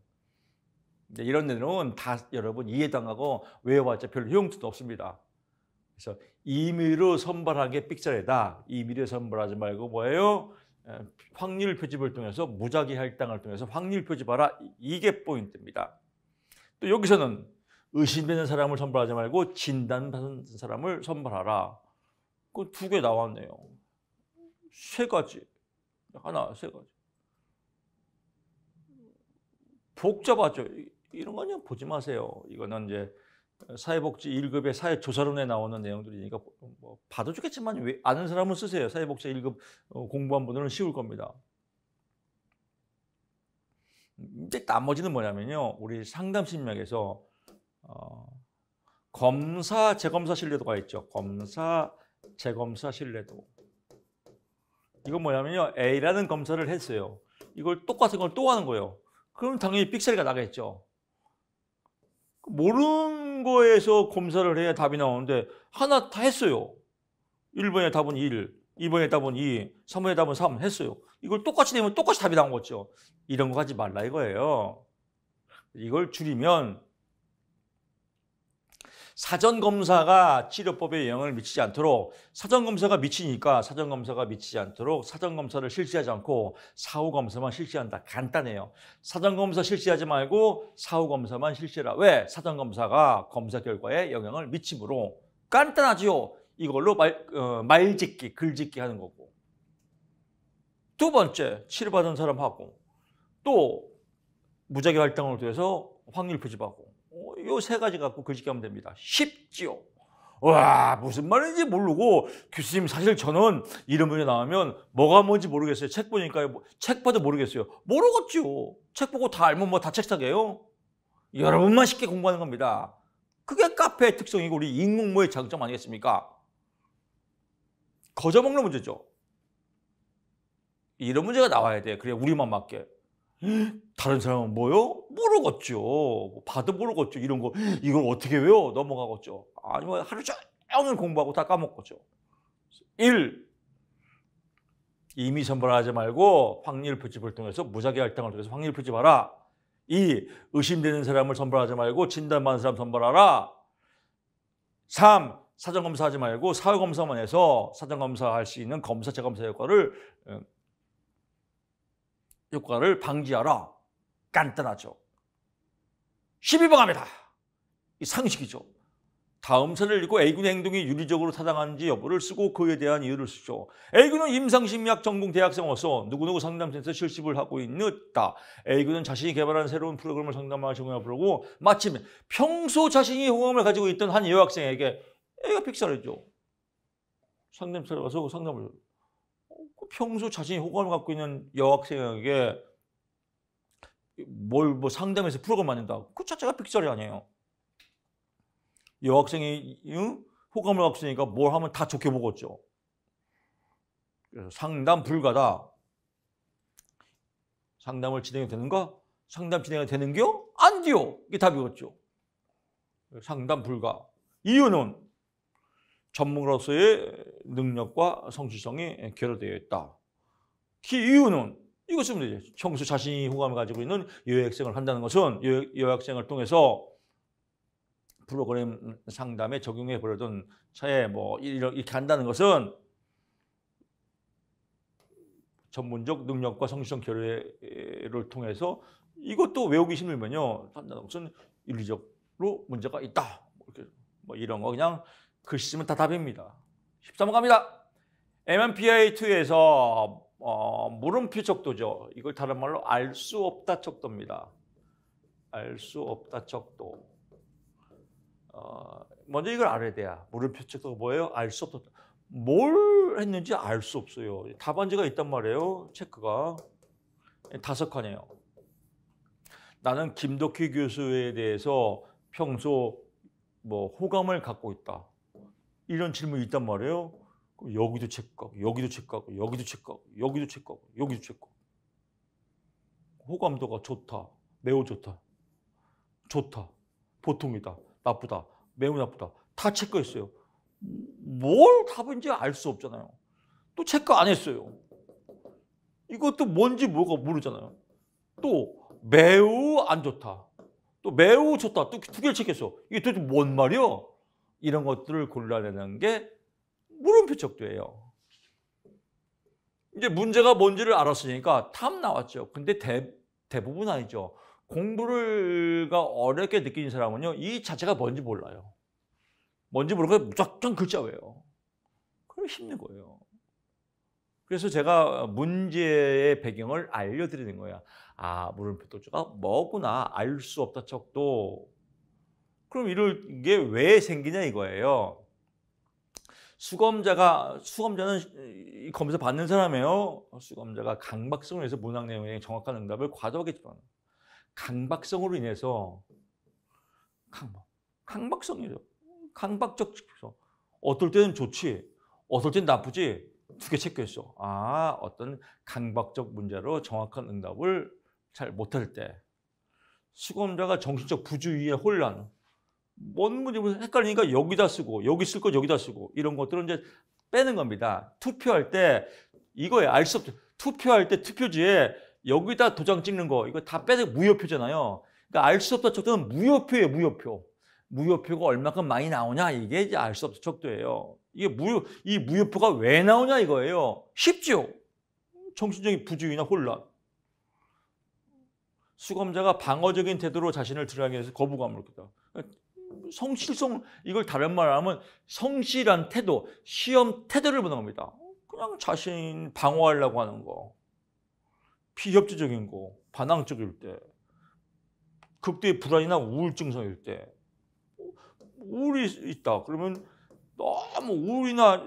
이런 내용은 다 여러분 이해당하고 외워봤자 별 효용도 없습니다. 그래서 임의로 선발한 게 삑사례다. 임의로 선발하지 말고 뭐예요? 확률 표집을 통해서 무작위 할당을 통해서 확률 표집하라. 이게 포인트입니다. 또 여기서는 의심되는 사람을 선발하지 말고 진단받은 사람을 선발하라. 그 두 개 나왔네요. 세 가지. 하나, 세 가지. 복잡하죠. 이런 거 그냥 보지 마세요. 이거는 이제 사회복지 1급의 사회조사론에 나오는 내용들이니까 뭐 봐도 좋겠지만 왜 아는 사람은 쓰세요. 사회복지 1급 어, 공부한 분들은 쉬울 겁니다. 이제 나머지는 뭐냐면요. 우리 상담심리학에서 어, 검사, 재검사 신뢰도가 있죠. 검사, 재검사 신뢰도. 이건 뭐냐면요. A라는 검사를 했어요. 이걸 똑같은 걸 또 하는 거예요. 그럼 당연히 삑셀이가 나겠죠. 모르는 거에서 검사를 해야 답이 나오는데 하나 다 했어요. 1번의 답은 1, 2번의 답은 2, 3번의 답은 3 했어요. 이걸 똑같이 되면 똑같이 답이 나온 거죠. 이런 거 하지 말라 이거예요. 이걸 줄이면 사전 검사가 치료법에 영향을 미치지 않도록 사전 검사가 미치니까 사전 검사가 미치지 않도록 사전 검사를 실시하지 않고 사후 검사만 실시한다. 간단해요. 사전 검사 실시하지 말고 사후 검사만 실시해라. 왜? 사전 검사가 검사 결과에 영향을 미치므로 간단하지요. 이걸로 말, 어, 말짓기, 글짓기 하는 거고. 두 번째, 치료받은 사람하고 또 무작위 활동을 통해서 확률 표집하고 요세 가지 갖고 글짓기 하면 됩니다. 쉽지요. 와 무슨 말인지 모르고 교수님 사실 저는 이런 분이 나오면 뭐가 뭔지 모르겠어요. 책 보니까 뭐, 책 봐도 모르겠어요. 모르겠죠책 보고 다 알면 뭐 다 책사게요. 여러분만 쉽게 공부하는 겁니다. 그게 카페의 특성이고 우리 인공모의 장점 아니겠습니까? 거저먹는 문제죠. 이런 문제가 나와야 돼. 그래 우리만 맞게. 다른 사람은 뭐요? 모르겠죠. 봐도 모르겠죠. 이런 거 이걸 어떻게 외워? 넘어가겠죠. 아니면 하루 종일 공부하고 다 까먹겠죠. 1. 이미 선발하지 말고 확률 표집을 통해서 무작위 할당을 통해서 확률 표집하라. 2. 의심되는 사람을 선발하지 말고 진단받은 사람 선발하라. 3. 사전검사하지 말고 사후검사만 해서 사전검사할 수 있는 검사체 검사 효과를 음, 효과를 방지하라. 간단하죠. 1 2번갑니다이 상식이죠. 다음 선을 읽고 A군의 행동이 윤리적으로 타당한지 여부를 쓰고 그에 대한 이유를 쓰죠. A군은 임상심리학 전공 대학생으로서 누구누구 상담센터 실습을 하고 있다. A군은 자신이 개발한 새로운 프로그램을 상담하는 경우그러고 마침 평소 자신이 호감을 가지고 있던 한 여학생에게 애가 픽사를 죠 상담센터에 가서 상담을 평소 자신이 호감을 갖고 있는 여학생에게 뭘 뭐 상담해서 프로그램 만든다. 그 자체가 빅자리 아니에요. 여학생이 응? 호감을 갖고 있으니까 뭘 하면 다 좋게 보겠죠. 그래서 상담 불가다. 상담을 진행이 되는가? 상담 진행이 되는겨? 안 돼요. 이게 답이었죠. 상담 불가. 이유는 전문으로서의 능력과 성실성이 결여되어 있다. 그 이유는 이것이 문제죠. 평소 자신이 호감을 가지고 있는 여학생을 한다는 것은 여학생을 통해서 프로그램 상담에 적용해 버려둔 차에 뭐 이렇게 한다는 것은 전문적 능력과 성취성 결여를 통해서 이것도 외우기 힘들면요. 한다는 것은 윤리적으로 문제가 있다. 뭐, 뭐 이런 거 그냥 글씨면 다 답입니다. 13번 갑니다. MMPI2에서 어, 물음표 척도죠. 이걸 다른 말로 알 수 없다 척도입니다. 알 수 없다 척도. 어, 먼저 이걸 알아야 돼요. 물음표 척도가 뭐예요? 알 수 없다. 뭘 했는지 알 수 없어요. 답안지가 있단 말이에요. 체크가. 다섯 칸이에요. 나는 김덕희 교수에 대해서 평소 뭐 호감을 갖고 있다. 이런 질문이 있단 말이에요. 여기도 체크고 여기도 체크고 여기도 체크고 여기도 체크고 여기도 체크고 호감도가 좋다, 매우 좋다, 좋다, 보통이다, 나쁘다, 매우 나쁘다 다 체크했어요. 뭘 답인지 알 수 없잖아요. 또 체크 안 했어요. 이것도 뭔지 뭐가 모르잖아요. 또 매우 안 좋다. 또 매우 좋다. 또 두 개를 체크했어. 이게 도대체 뭔 말이야? 이런 것들을 골라내는 게 물음표 척도예요. 이제 문제가 뭔지를 알았으니까 답 나왔죠. 근데 대, 대부분 아니죠. 공부를가 어렵게 느끼는 사람은요, 이 자체가 뭔지 몰라요. 뭔지 모르고 무작정 글자 외요. 그럼 힘든 거예요. 그래서 제가 문제의 배경을 알려드리는 거야. 아, 물음표 도가 뭐구나. 알 수 없다 척도 그럼 이럴 게 왜 생기냐 이거예요. 수검자가 수검자는 검사 받는 사람이에요. 수검자가 강박성으로 인해서 문항 내용에 정확한 응답을 과도하게 집어넣는 강박성으로 인해서 강박 강박성이죠. 강박적 집서 어떨 때는 좋지, 어떨 때는 나쁘지. 두 개 체크했어. 아, 어떤 강박적 문제로 정확한 응답을 잘 못할 때 수검자가 정신적 부주의의 혼란, 뭔 문제 무슨 헷갈리니까 여기다 쓰고 여기 쓸 거 여기다 쓰고 이런 것들은 이제 빼는 겁니다. 투표할 때 이거에 알 수 없죠. 투표할 때 투표지에 여기다 도장 찍는 거 이거 다 빼서 무효표잖아요. 그러니까 알 수 없다 척도는 무효표예요, 무효표. 무효표가 얼마큼 많이 나오냐 이게 이제 알 수 없다 척도예요. 이게 무효 이 무효표가 왜 나오냐 이거예요. 쉽죠. 정신적인 부주의나 혼란. 수감자가 방어적인 태도로 자신을 드러내기 위해서 거부감을 느꼈다. 성실성 이걸 다른 말로 하면 성실한 태도, 시험 태도를 보는 겁니다. 그냥 자신 방어하려고 하는 거, 비협조적인 거, 반항적일 때, 극도의 불안이나 우울증 성일 때, 우울이 있다. 그러면 너무 우울이나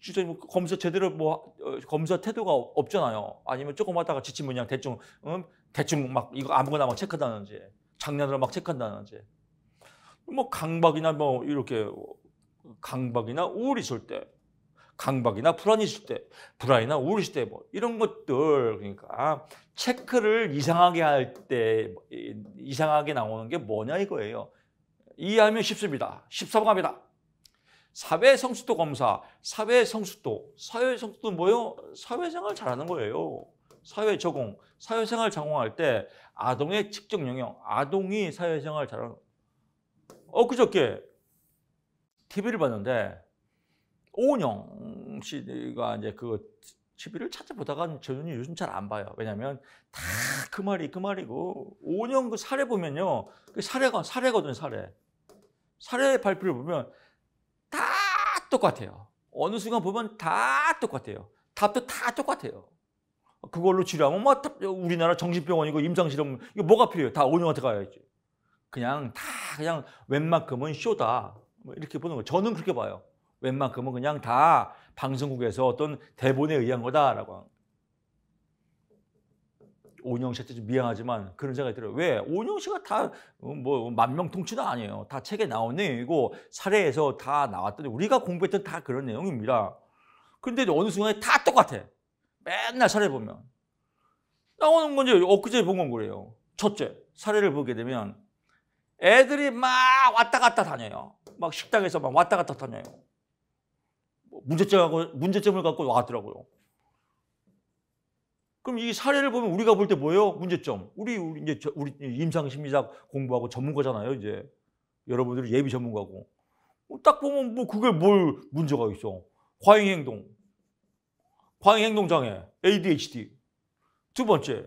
진짜 뭐 검사 제대로 뭐 어, 검사 태도가 없잖아요. 아니면 조금 하다가 지치면 그냥 대충 음, 대충 막 이거 아무거나 막 체크한다든지 장난으로 막 체크한다든지 뭐 강박이나 뭐 이렇게 강박이나 우울이 있을 때, 강박이나 불안이 있을 때, 불안이나 우울이 있을 때 뭐 이런 것들 그러니까 체크를 이상하게 할 때 이상하게 나오는 게 뭐냐 이거예요. 이해하면 쉽습니다. 14번갑니다. 사회 성숙도 검사, 사회 성숙도, 사회 성숙도 뭐요? 사회생활 잘하는 거예요. 사회 적응, 사회생활 적응할 때 아동의 측정 영역, 아동이 사회생활 잘하는 엊그저께 어, TV를 봤는데 오은영 씨가 이제 그 TV를 찾아보다가 저는 요즘 잘 안 봐요. 왜냐하면 다 그 말이 그 말이고 오은영 그 사례 보면요. 그 사례가 사례거든 사례. 사례 발표를 보면 다 똑같아요. 어느 순간 보면 다 똑같아요. 답도 다 똑같아요. 그걸로 치료하면 뭐 우리나라 정신병원이고 임상실험 이거 뭐가 필요해요? 다 오은영한테 가야지. 그냥 다 그냥 웬만큼은 쇼다 뭐 이렇게 보는 거 저는 그렇게 봐요. 웬만큼은 그냥 다 방송국에서 어떤 대본에 의한 거다라고. 오은영 씨한테 좀 미안하지만 그런 생각이 들어요. 왜? 오은영 씨가 다뭐 어, 만명통치도 아니에요. 다 책에 나온 내용이고 사례에서 다 나왔더니 우리가 공부했던 다 그런 내용입니다. 근데 어느 순간에 다 똑같아. 맨날 사례 보면. 나오는 건지 엊그제 본 건 그래요. 첫째, 사례를 보게 되면 애들이 막 왔다 갔다 다녀요. 막 식당에서 막 왔다 갔다 다녀요. 뭐 문제점하고 문제점을 갖고 왔더라고요. 그럼 이 사례를 보면 우리가 볼 때 뭐예요? 문제점. 우리 우리 이제 저, 우리 임상 심리학 공부하고 전문가잖아요, 이제. 여러분들이 예비 전문가고. 뭐 딱 보면 뭐 그게 뭘 문제가 있어. 과잉 행동. 과잉 행동 장애, ADHD. 두 번째.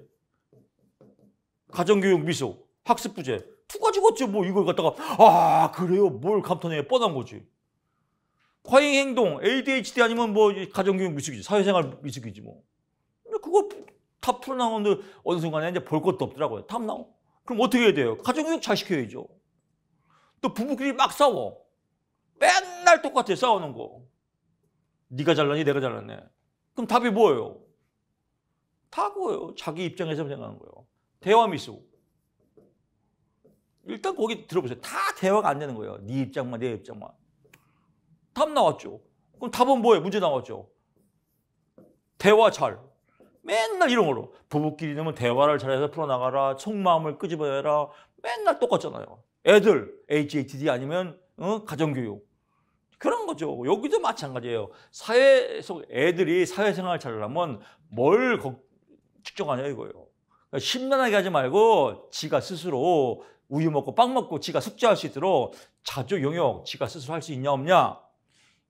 가정교육 미숙, 학습 부재. 투가 죽었지 뭐 이걸 갖다가 아 그래요 뭘 감탄해 뻔한 거지. 과잉 행동, ADHD 아니면 뭐 가정교육 미숙이지 사회생활 미숙이지 뭐. 근데 그거다 풀어나오는데 어느 순간에 이제 볼 것도 없더라고요. 탐 나오. 그럼 어떻게 해야 돼요? 가정교육 잘 시켜야죠. 또 부부끼리 막 싸워. 맨날 똑같아 싸우는 거. 네가 잘났니 내가 잘났네. 그럼 답이 뭐예요? 다 그거예요. 자기 입장에서 생각하는 거예요. 대화 미숙. 일단 거기 들어보세요. 다 대화가 안 되는 거예요. 네 입장만, 내 입장만. 답 나왔죠. 그럼 답은 뭐예요? 문제 나왔죠. 대화 잘. 맨날 이런 걸로. 부부끼리 되면 대화를 잘해서 풀어나가라. 속마음을 끄집어내라. 맨날 똑같잖아요. 애들, HATD 아니면 어? 가정교육. 그런 거죠. 여기도 마찬가지예요. 사회 속 애들이 사회생활 잘하려면 뭘 걱, 정하냐 이거예요. 그러 그러니까 심란하게 하지 말고 지가 스스로 우유 먹고 빵 먹고 지가 숙제할 수 있도록 자조 영역 지가 스스로 할 수 있냐 없냐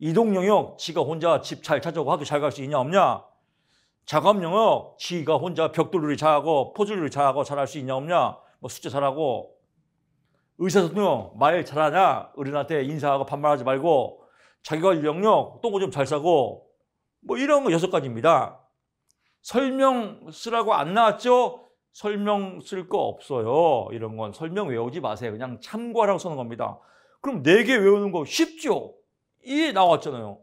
이동 영역 지가 혼자 집 잘 찾아고 학교 잘 갈 수 있냐 없냐 작업 영역 지가 혼자 벽돌놀이 잘하고 포즈놀이 잘하고 잘할 수 있냐 없냐 뭐 숙제 잘하고 의사소통 말 잘하냐 어른한테 인사하고 반말하지 말고 자기가 영역 똥고 좀잘 싸고 뭐 이런 거 여섯 가지입니다 설명 쓰라고 안 나왔죠? 설명 쓸 거 없어요. 이런 건 설명 외우지 마세요. 그냥 참고하라고 쓰는 겁니다. 그럼 네 개 외우는 거 쉽죠? 이 나왔잖아요.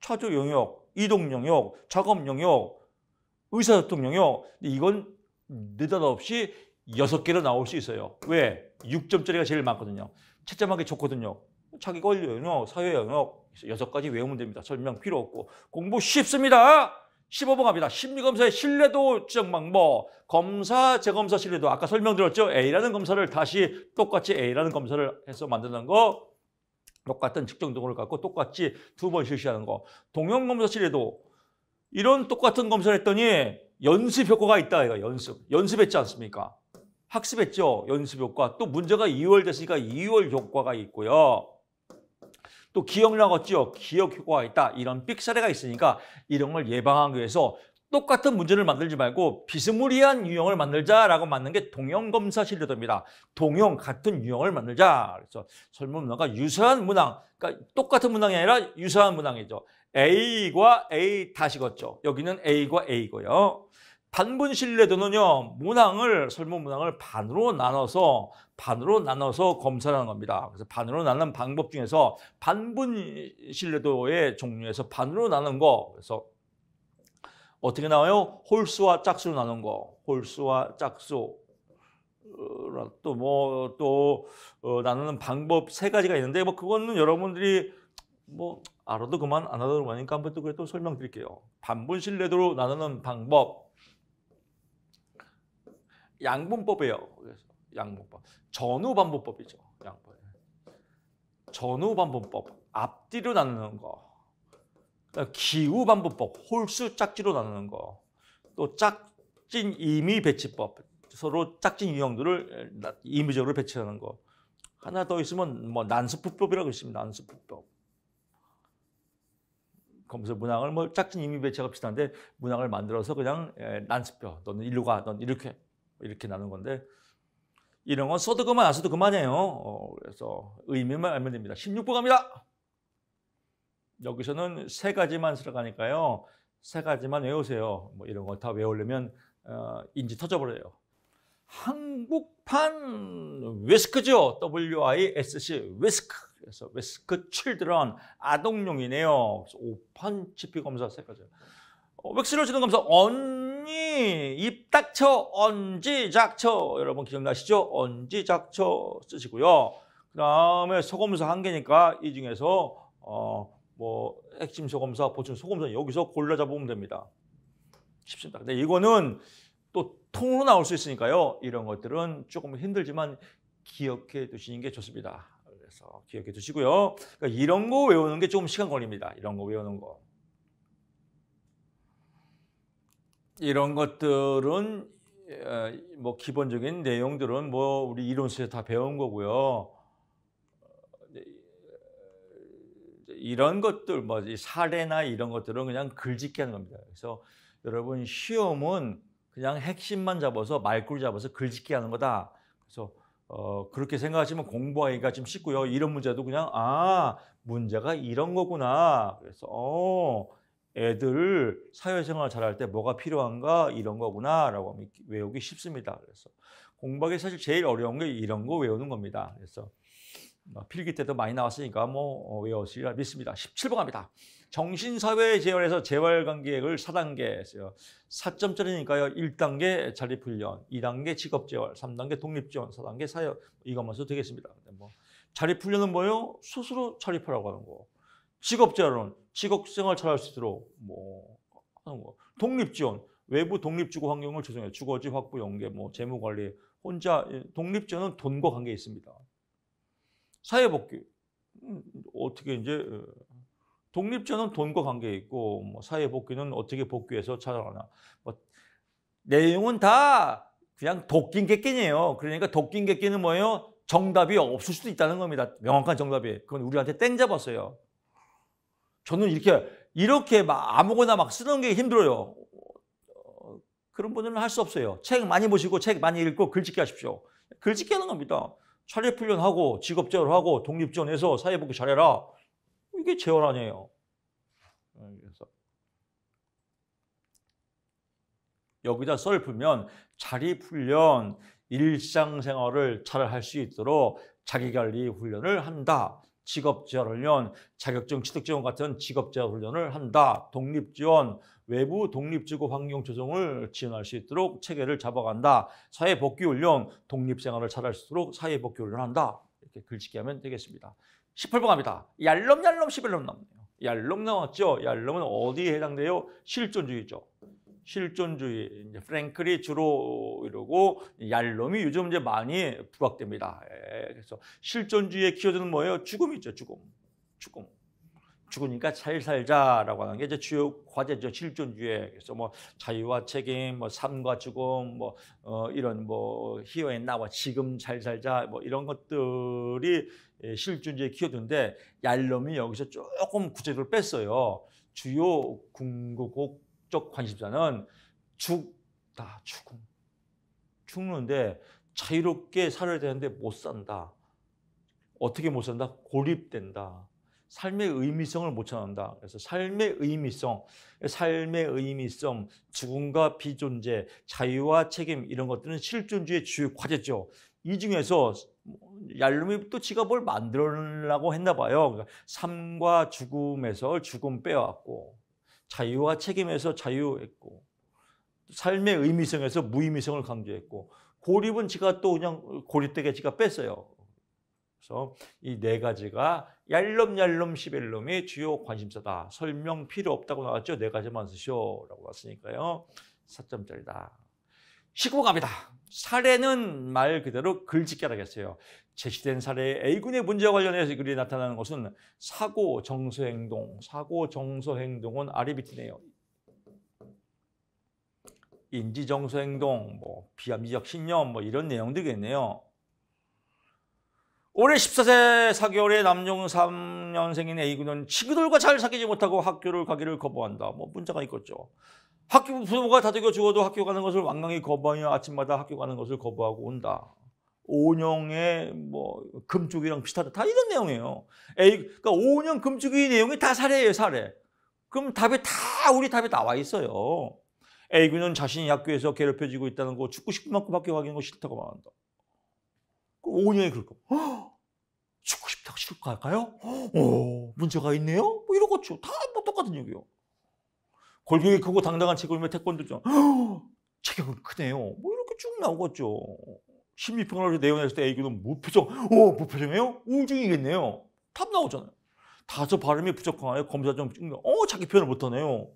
차조 영역, 이동 영역, 작업 영역, 의사소통 영역. 근데 이건 느닷없이 여섯 개로 나올 수 있어요. 왜? 6점짜리가 제일 많거든요. 채점하기 좋거든요. 자기 권리 영역, 사회 영역 여섯 가지 외우면 됩니다. 설명 필요 없고 공부 쉽습니다. 15번 갑니다. 심리검사의 신뢰도 지정 방법, 검사, 재검사 신뢰도. 아까 설명드렸죠? A라는 검사를 다시 똑같이 A라는 검사를 해서 만드는 거, 똑같은 측정 도구를 갖고 똑같이 두 번 실시하는 거. 동영 검사 신뢰도. 이런 똑같은 검사를 했더니 연습 효과가 있다. 이거 연습. 연습했지 않습니까? 학습했죠? 연습 효과. 또 문제가 2월 됐으니까 2월 효과가 있고요. 또 기억력 어찌요? 기억 효과가 있다. 이런 삑 사례가 있으니까 이런 걸 예방하기 위해서 똑같은 문제를 만들지 말고 비스무리한 유형을 만들자라고 만든 게동형검사실뢰도입니다동형 같은 유형을 만들자. 그래서 설문문항과 유사한 문항, 그러니까 똑같은 문항이 아니라 유사한 문항이죠. A과 A 다시 걷죠. 여기는 A과 A고요. 반분 실뢰도는요 문항을 설문 문항을 반으로 나눠서 반으로 나눠서 검사하는 겁니다. 그래서 반으로 나눈 방법 중에서 반분 실뢰도의 종류에서 반으로 나눈 거 그래서 어떻게 나와요? 홀수와 짝수로 나눈 거 홀수와 짝수 또 뭐또 뭐, 어, 나누는 방법 세 가지가 있는데 뭐 그거는 여러분들이 뭐 알아도 그만 안 알아도 그만이니까 한번 또 그래 도 설명드릴게요. 반분 실뢰도로 나누는 방법 양분법이에요. 그래서 양분법. 전후 반복법이죠. 양분. 전후 반복법. 앞뒤로 나누는 거. 기후 반복법. 홀수 짝지로 나누는 거. 또 짝진 임의 배치법. 서로 짝진 유형들을 임의적으로 배치하는 거. 하나 더 있으면 뭐난습부법이라고 있습니다. 난습부법검색 문항을 뭐 짝진 임의 배치가 비슷한데 문항을 만들어서 그냥 예, 난습표 너는 일로 가, 넌 이렇게 이렇게 나눈 건데 이런 건 써도 그만 안 써도 그만이에요. 어, 그래서 의미만 알면 됩니다. 16번 갑니다. 여기서는 세 가지만 들어가니까요. 세 가지만 외우세요. 뭐 이런 걸 다 외우려면 어, 인지 터져버려요. 한국판 위스크죠. WISC 위스크. 그래서 위스크 칠드런 아동용이네요. 오래서 5판 지피 검사 세 가지. 어, 웩스로 주는 검사 언 언니 입 닥쳐 언지 작쳐 여러분 기억나시죠? 언지 작쳐 쓰시고요. 그 다음에 소검사 한 개니까 이 중에서 어뭐 핵심 소검사, 보충 소검사 여기서 골라 잡으면 됩니다. 쉽습니다. 근데 이거는 또 통으로 나올 수 있으니까요. 이런 것들은 조금 힘들지만 기억해 두시는 게 좋습니다. 그래서 기억해 두시고요. 그러니까 이런 거 외우는 게 조금 시간 걸립니다. 이런 거 외우는 거. 이런 것들은 뭐 기본적인 내용들은 뭐 우리 이론서에 다 배운 거고요. 네, 이런 것들 뭐 사례나 이런 것들은 그냥 글짓기 하는 겁니다. 그래서 여러분 시험은 그냥 핵심만 잡아서 말꿀 잡아서 글짓기 하는 거다. 그래서 어, 그렇게 생각하시면 공부하기가 좀 쉽고요. 이런 문제도 그냥 아 문제가 이런 거구나. 그래서 어 애들 사회생활 잘할 때 뭐가 필요한가 이런 거구나라고 외우기 쉽습니다. 그래서 공부하기 사실 제일 어려운 게 이런 거 외우는 겁니다. 그래서 뭐 필기 때도 많이 나왔으니까 뭐 어, 외웠으리라 믿습니다. 17번 갑니다. 정신사회 재활에서 재활관계획을 4단계 했어요. 4점짜리니까요. 1단계 자립훈련, 2단계 직업재활, 3단계 독립지원, 4단계 사회 이것만 써도 되겠습니다. 뭐 자립훈련은 뭐요 스스로 자립하라고 하는 거. 직업재활은 직업생활 잘할 수 있도록 뭐 하는 거. 독립지원, 외부 독립주거 환경을 조성해 주거지 확보, 연계, 뭐 재무관리, 혼자 예, 독립지원은 돈과 관계 있습니다. 사회복귀 음, 어떻게 이제 어, 독립지원은 돈과 관계 있고 뭐 사회복귀는 어떻게 복귀해서 찾아가나 뭐 내용은 다 그냥 독긴 객끼이에요 그러니까 독긴 객기는 뭐예요? 정답이 없을 수도 있다는 겁니다. 명확한 정답이. 그건 우리한테 땡 잡았어요. 저는 이렇게 이렇게 막 아무거나 막 쓰는 게 힘들어요. 어, 그런 분들은 할 수 없어요. 책 많이 보시고 책 많이 읽고 글짓기 하십시오. 글짓기 하는 겁니다. 차례 훈련하고 직업적으로 하고 독립전해서 사회복귀 잘해라. 이게 재활 아니에요. 네, 그래서 여기다 썰 풀면 자립 훈련, 일상생활을 잘 할 수 있도록 자기관리 훈련을 한다. 직업재활훈련, 자격증 취득지원 같은 직업재활훈련을 한다. 독립지원, 외부 독립지구 환경조정을 지원할 수 있도록 체계를 잡아간다. 사회복귀훈련, 독립생활을 잘할 수 있도록 사회복귀훈련 한다. 이렇게 글짓기 하면 되겠습니다. 18번 갑니다. 얄름얄름 11름 남네요. 얄름 나왔죠? 얄름은 어디에 해당돼요? 실존주의죠. 실존주의, 이제 프랭클이 주로 이러고 얄놈이 요즘 이제 많이 부각됩니다. 예, 그래서 실존주의의 키워드는 뭐예요? 죽음이죠, 죽음. 죽음. 죽으니까 잘 살자라고 하는 게 이제 주요 과제죠 실존주의 그래서 뭐 자유와 책임, 뭐 삶과 죽음, 뭐 어, 이런 뭐 희어앤나와 지금 잘 살자 뭐 이런 것들이 예, 실존주의 키워드인데 얄놈이 여기서 조금 구제를 뺐어요 주요 궁극 쪽 관심사는 죽다, 죽음. 죽는데 자유롭게 살아야 되는데 못 산다. 어떻게 못 산다? 고립된다. 삶의 의미성을 못 찾는다. 그래서 삶의 의미성, 삶의 의미성, 죽음과 비존재, 자유와 책임 이런 것들은 실존주의 주요 과제죠. 이 중에서 얄름이 또 지가 뭘 만들려고 했나 봐요. 그러니까 삶과 죽음에서 죽음 빼왔고 자유와 책임에서 자유했고 삶의 의미성에서 무의미성을 강조했고 고립은 지가 또 그냥 고립되게 지가 뺐어요. 그래서 이 네 가지가 얄름얄름 11놈이 주요 관심사다. 설명 필요 없다고 나왔죠. 네 가지만 쓰시오라고 나왔으니까요. 4점짜리다. 19갑니다. 사례는 말 그대로 글짓기라겠어요. 제시된 사례의 A군의 문제와 관련해서 글이 나타나는 것은 사고 정서 행동, 사고 정서 행동은 아리비티네요. 인지 정서 행동, 뭐 비합리적 신념 뭐 이런 내용들이겠네요. 올해 14세 4개월의 남종 3년생인 A군은 친구들과 잘 사귀지 못하고 학교를 가기를 거부한다. 뭐 문제가 있겠죠. 학교 부모가 다독여 주어도 학교 가는 것을 완강히 거부하며 아침마다 학교 가는 것을 거부하고 온다. 5년의뭐 금쪽이랑 비슷하다. 다 이런 내용이에요. 에이, 그러니까 오은 금쪽이 내용이 다 사례예요, 사례. 그럼 답이 다 우리 답에 나와 있어요. A군은 자신이 학교에서 괴롭혀지고 있다는 거 죽고 싶은 만큼 밖에 확인하고 싫다고 말한다. 5년영이 그럴 거. 죽고 싶다고 싫을까 할까요? 어, 문제가 있네요? 뭐 이런 거죠. 다 뭐 똑같은 얘기요. 골격이 크고 당당한 책임이며 태권도죠. 체격은 크네요. 뭐 이렇게 쭉 나오겠죠. 심리평을 론내용냈을때 애교는 무표정, 오, 무표정이에요? 우울이겠네요답 나오잖아요. 다소 발음이 부족하여 검사 좀 어, 자기 표현을 못하네요.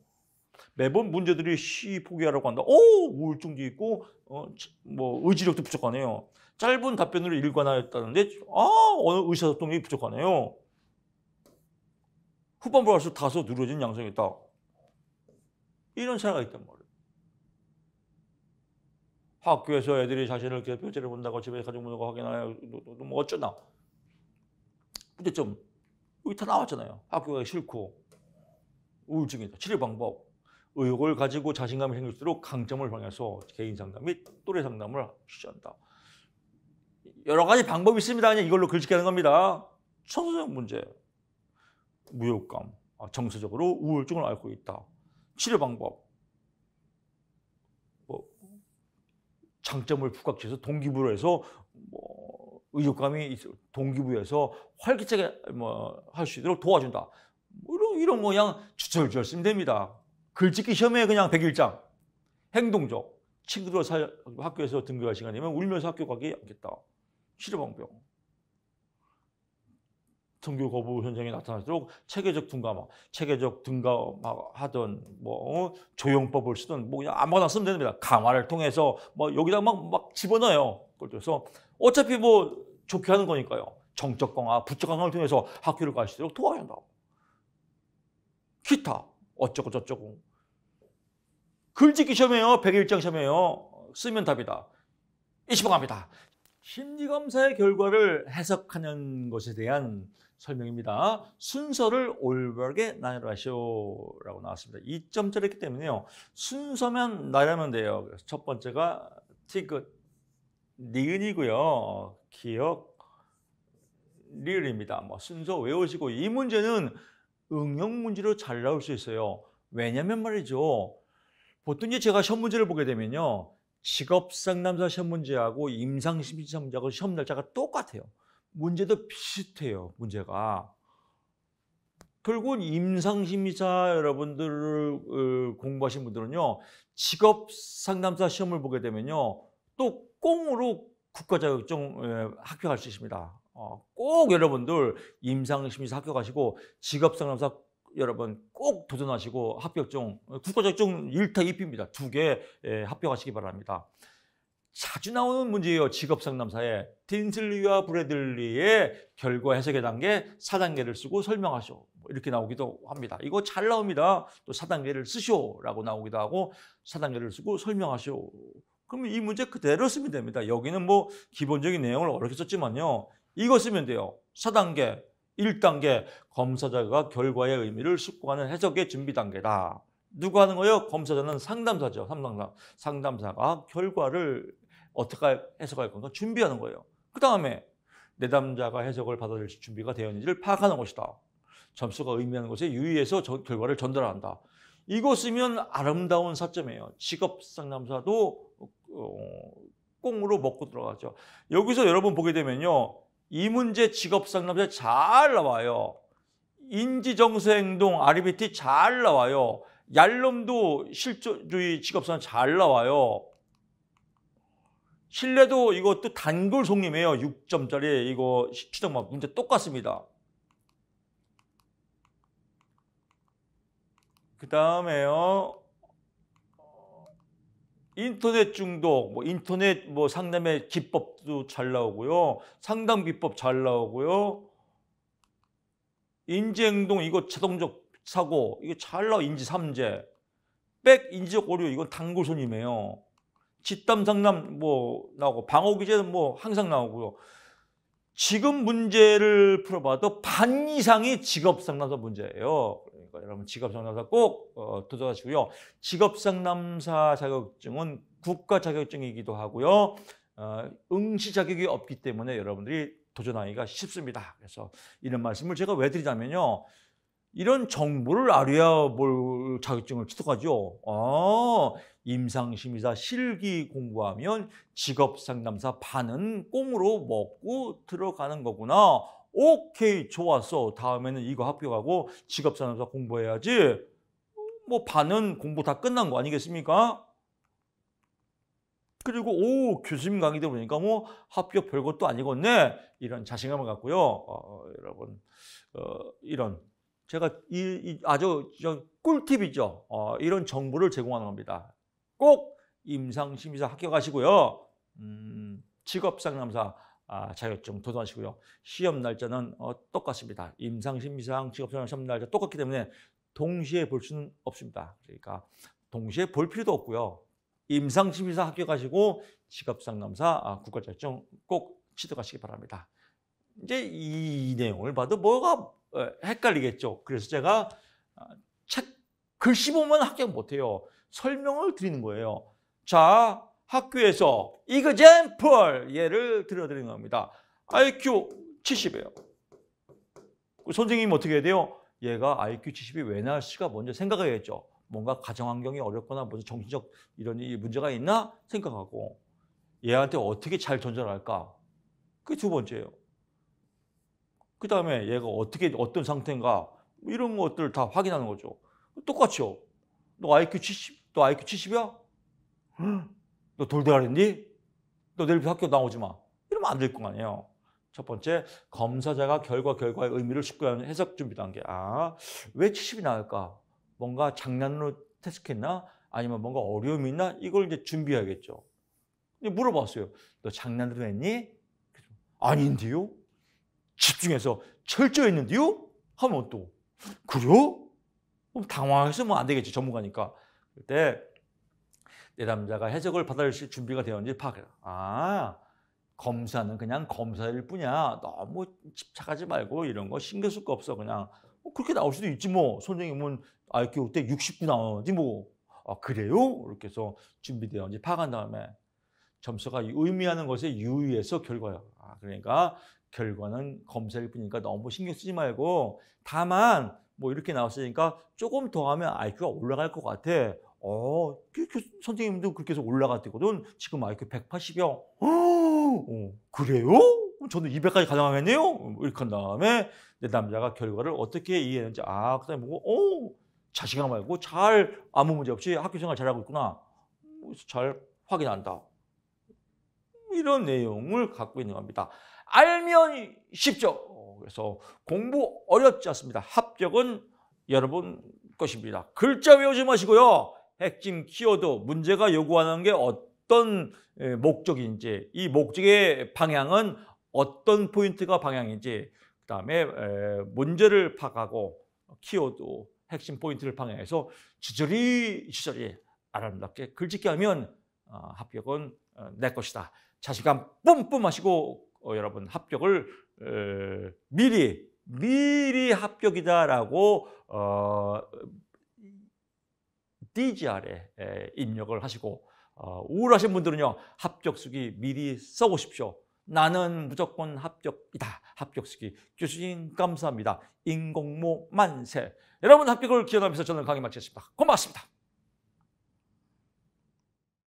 매번 문제들이 시 포기하라고 한다. 오, 우울증도 있고, 어, 뭐, 의지력도 부족하네요. 짧은 답변으로 일관하였다는데, 아, 어느 의사소통이 부족하네요. 후반부 갈수록 다소 누러진 양상이 있다. 이런 차이 있단 말이에요. 학교에서 애들이 자신을 이렇게 표째를 본다고 집에 가족고오가 확인하고 뭐 어쩌나. 근데 좀 여기 다 나왔잖아요. 학교가 싫고 우울증이다. 치료 방법. 의욕을 가지고 자신감이 생길수록 강점을 향해서 개인 상담 및 또래 상담을 실시한다. 여러 가지 방법이 있습니다. 그냥 이걸로 글짓게 하는 겁니다. 천소적 문제, 무욕감, 아, 정서적으로 우울증을 앓고 있다. 치료 방법, 장점을 부각해서 동기부여를 해서 뭐 의욕감이 있어 동기부여해서 활기차게 뭐 할 수 있도록 도와준다. 뭐 이런 이런 모양 주철주철 쓰면 됩니다. 글짓기 시험에 그냥 101장. 행동적. 친구들 학교에서 등교할 시간이면 울면서 학교 가기 않겠다. 치료 방병 종교 거부 현상이 나타날수록 체계적 둔감화, 체계적 둔감화하던 뭐조형법을 어? 쓰든 뭐 그냥 아무거나 쓰면 됩니다. 강화를 통해서 뭐 여기다 막 막 집어넣어요. 그래서 어차피 뭐 좋게 하는 거니까요. 정적 강화, 부적 강화를 통해서 학교를 갈수 있도록 도와야 한다고. 기타 어쩌고 저쩌고. 글짓기 시험이에요. 101장 시험이에요. 쓰면 답이다. 20번 갑니다. 심리검사의 결과를 해석하는 것에 대한 설명입니다. 순서를 올바르게 나열하시오라고 나왔습니다. 2점짜리 기 때문에요. 순서만 나열하면 돼요. 첫 번째가 티귿, 니은이고요. 기억, 리을입니다. 뭐 순서 외우시고 이 문제는 응용 문제로 잘 나올 수 있어요. 왜냐면 말이죠. 보통 이제 제가 시험 문제를 보게 되면요. 직업상담사 시험 문제하고 임상심리학문제하고 시험 날짜가 똑같아요. 문제도 비슷해요. 문제가 결국은 임상심리사 여러분들을 어, 공부하신 분들은요. 직업상담사 시험을 보게 되면요. 또 꽁으로 국가자격증 합격할 어, 수 있습니다. 어, 꼭 여러분들 임상심리사 합격하시고 직업상담사 여러분 꼭 도전하시고 합격증 국가자격증 1타 2피입니다. 두 개 합격하시기 바랍니다. 자주 나오는 문제예요. 직업 상담사에. 딘슬리와 브래들리의 결과 해석의 단계 4단계를 쓰고 설명하시 뭐 이렇게 나오기도 합니다. 이거 잘 나옵니다. 또 4단계를 쓰시오라고 나오기도 하고 4단계를 쓰고 설명하시오. 그러면 이 문제 그대로 쓰면 됩니다. 여기는 뭐 기본적인 내용을 어렵게 썼지만요. 이거 쓰면 돼요. 4단계, 1단계 검사자가 결과의 의미를 숙고하는 해석의 준비 단계다. 누가 하는 거예요? 검사자는 상담사죠. 상담사. 상담사가 결과를 어떻게 해석할 건가 준비하는 거예요. 그 다음에 내담자가 해석을 받아들일 준비가 되었는지를 파악하는 것이다. 점수가 의미하는 것에 유의해서 결과를 전달한다. 이거 쓰면 아름다운 사점이에요. 직업 상담사도 어, 꽁으로 먹고 들어가죠. 여기서 여러분 보게 되면요. 이 문제 직업 상담사 잘 나와요. 인지정서 행동 RBT 잘 나와요. 얄놈도 실조주의 직업상 잘 나와요. 실뢰도 이것도 단골 송림이에요. 6점짜리 이거 추정만 문제 똑같습니다. 그 다음에요. 인터넷 중독, 뭐 인터넷 뭐 상담의 기법도 잘 나오고요. 상담 기법 잘 나오고요. 인지행동 이거 자동적 사고 이거 잘 나와 인지 삼재. 백 인지적 오류 이건 단골 손님이에요. 집담상담 뭐 나오고 방어 기제는 뭐 항상 나오고요. 지금 문제를 풀어봐도 반 이상이 직업상담사 문제예요. 그러니까 여러분 직업상담사 꼭 어, 도전하시고요. 직업상담사 자격증은 국가 자격증이기도 하고요. 어, 응시 자격이 없기 때문에 여러분들이 도전하기가 쉽습니다. 그래서 이런 말씀을 제가 왜드리자면요 이런 정보를 알아볼 자격증을 취득하죠. 아, 임상심의사 실기 공부하면 직업상담사 반은 꽁으로 먹고 들어가는 거구나. 오케이, 좋았어. 다음에는 이거 합격하고 직업상담사 공부해야지. 뭐 반은 공부 다 끝난 거 아니겠습니까? 그리고 오 교수님 강의도 보니까 뭐 합격 별것도 아니겠네 이런 자신감을 갖고요 어, 어 여러분 어, 이런 제가 이, 이 아주 꿀팁이죠. 어, 이런 정보를 제공하는 겁니다. 꼭 임상심의사 합격하시고요. 음, 직업상담사 아, 자격증 도전하시고요. 시험 날짜는 어, 똑같습니다. 임상심의상 직업상담 시험 날짜 똑같기 때문에 동시에 볼 수는 없습니다. 그러니까 동시에 볼 필요도 없고요. 임상심의사 합격하시고 직업상담사 아, 국가자격증 꼭 취득하시기 바랍니다. 이제 이 내용을 봐도 뭐가 어, 헷갈리겠죠. 그래서 제가 아, 책 글씨 보면 합격 못해요. 설명을 드리는 거예요. 자, 학교에서 example 예를 들어드리는 겁니다. IQ 70이에요. 그 선생님 어떻게 해야 돼요? 얘가 IQ 70이 왜 나왔을까 먼저 생각해야겠죠. 뭔가 가정환경이 어렵거나 무슨 정신적 이런 문제가 있나 생각하고 얘한테 어떻게 잘 전달할까? 그게 두 번째예요. 그 다음에 얘가 어떻게 어떤 상태인가 뭐 이런 것들을 다 확인하는 거죠. 똑같죠. 너 IQ 70, 너 IQ 70이야? 너 돌대가리니? 너 내일 학교 나오지 마. 이러면 안 될 거 아니에요. 첫 번째, 검사자가 결과 결과의 의미를 숙고하는 해석 준비 단계. 아, 왜 70이 나을까 뭔가 장난으로 테스트했나? 아니면 뭔가 어려움이 있나? 이걸 이제 준비해야겠죠. 물어봤어요. 너 장난으로 했니? 아닌데요? 집중해서 철저했는데요? 하면 또 그래요? 그럼 당황해서 뭐 안 되겠지 전문가니까 그때 내담자가 해석을 받아들일 준비가 되었는지 파악해라 아 검사는 그냥 검사일 뿐이야 너무 집착하지 말고 이런 거 신경 쓸 거 없어 그냥 뭐 그렇게 나올 수도 있지 뭐 선생님은 IQ 때69 나오지 뭐 아, 그래요? 이렇게 해서 준비되었는지 파악한 다음에 점수가 의미하는 것에 유의해서 결과야 아, 그러니까 결과는 검사일 뿐이니까 너무 신경 쓰지 말고 다만 뭐 이렇게 나왔으니까 조금 더 하면 IQ가 올라갈 것 같아. 어, 선생님도 그렇게 해서 올라갔대거든. 지금 IQ 180이야. 어, 어, 그래요? 저는 200까지 가능하겠네요? 이렇게 한 다음에 내 남자가 결과를 어떻게 이해했는지 아, 그 다음에 보고 어, 자식감 말고 잘 아무 문제 없이 학교생활 잘하고 있구나. 잘 확인한다. 이런 내용을 갖고 있는 겁니다. 알면 쉽죠. 그래서 공부 어렵지 않습니다. 합격은 여러분 것입니다. 글자 외우지 마시고요. 핵심 키워드 문제가 요구하는 게 어떤 목적인지 이 목적의 방향은 어떤 포인트가 방향인지 그다음에 문제를 파악하고 키워드 핵심 포인트를 방향해서 지저리 지저리 아름답게 글짓게 하면 아, 합격은 어, 내 것이다. 자신감 뿜뿜 하시고 어, 여러분 합격을 에, 미리 미리 합격이다라고 어, DGR에 에, 입력을 하시고 어, 우울하신 분들은요 합격수기 미리 써보십시오. 나는 무조건 합격이다. 합격수기 교수님 감사합니다. 인공모 만세. 여러분 합격을 기원하면서 저는 강의 마치겠습니다. 고맙습니다.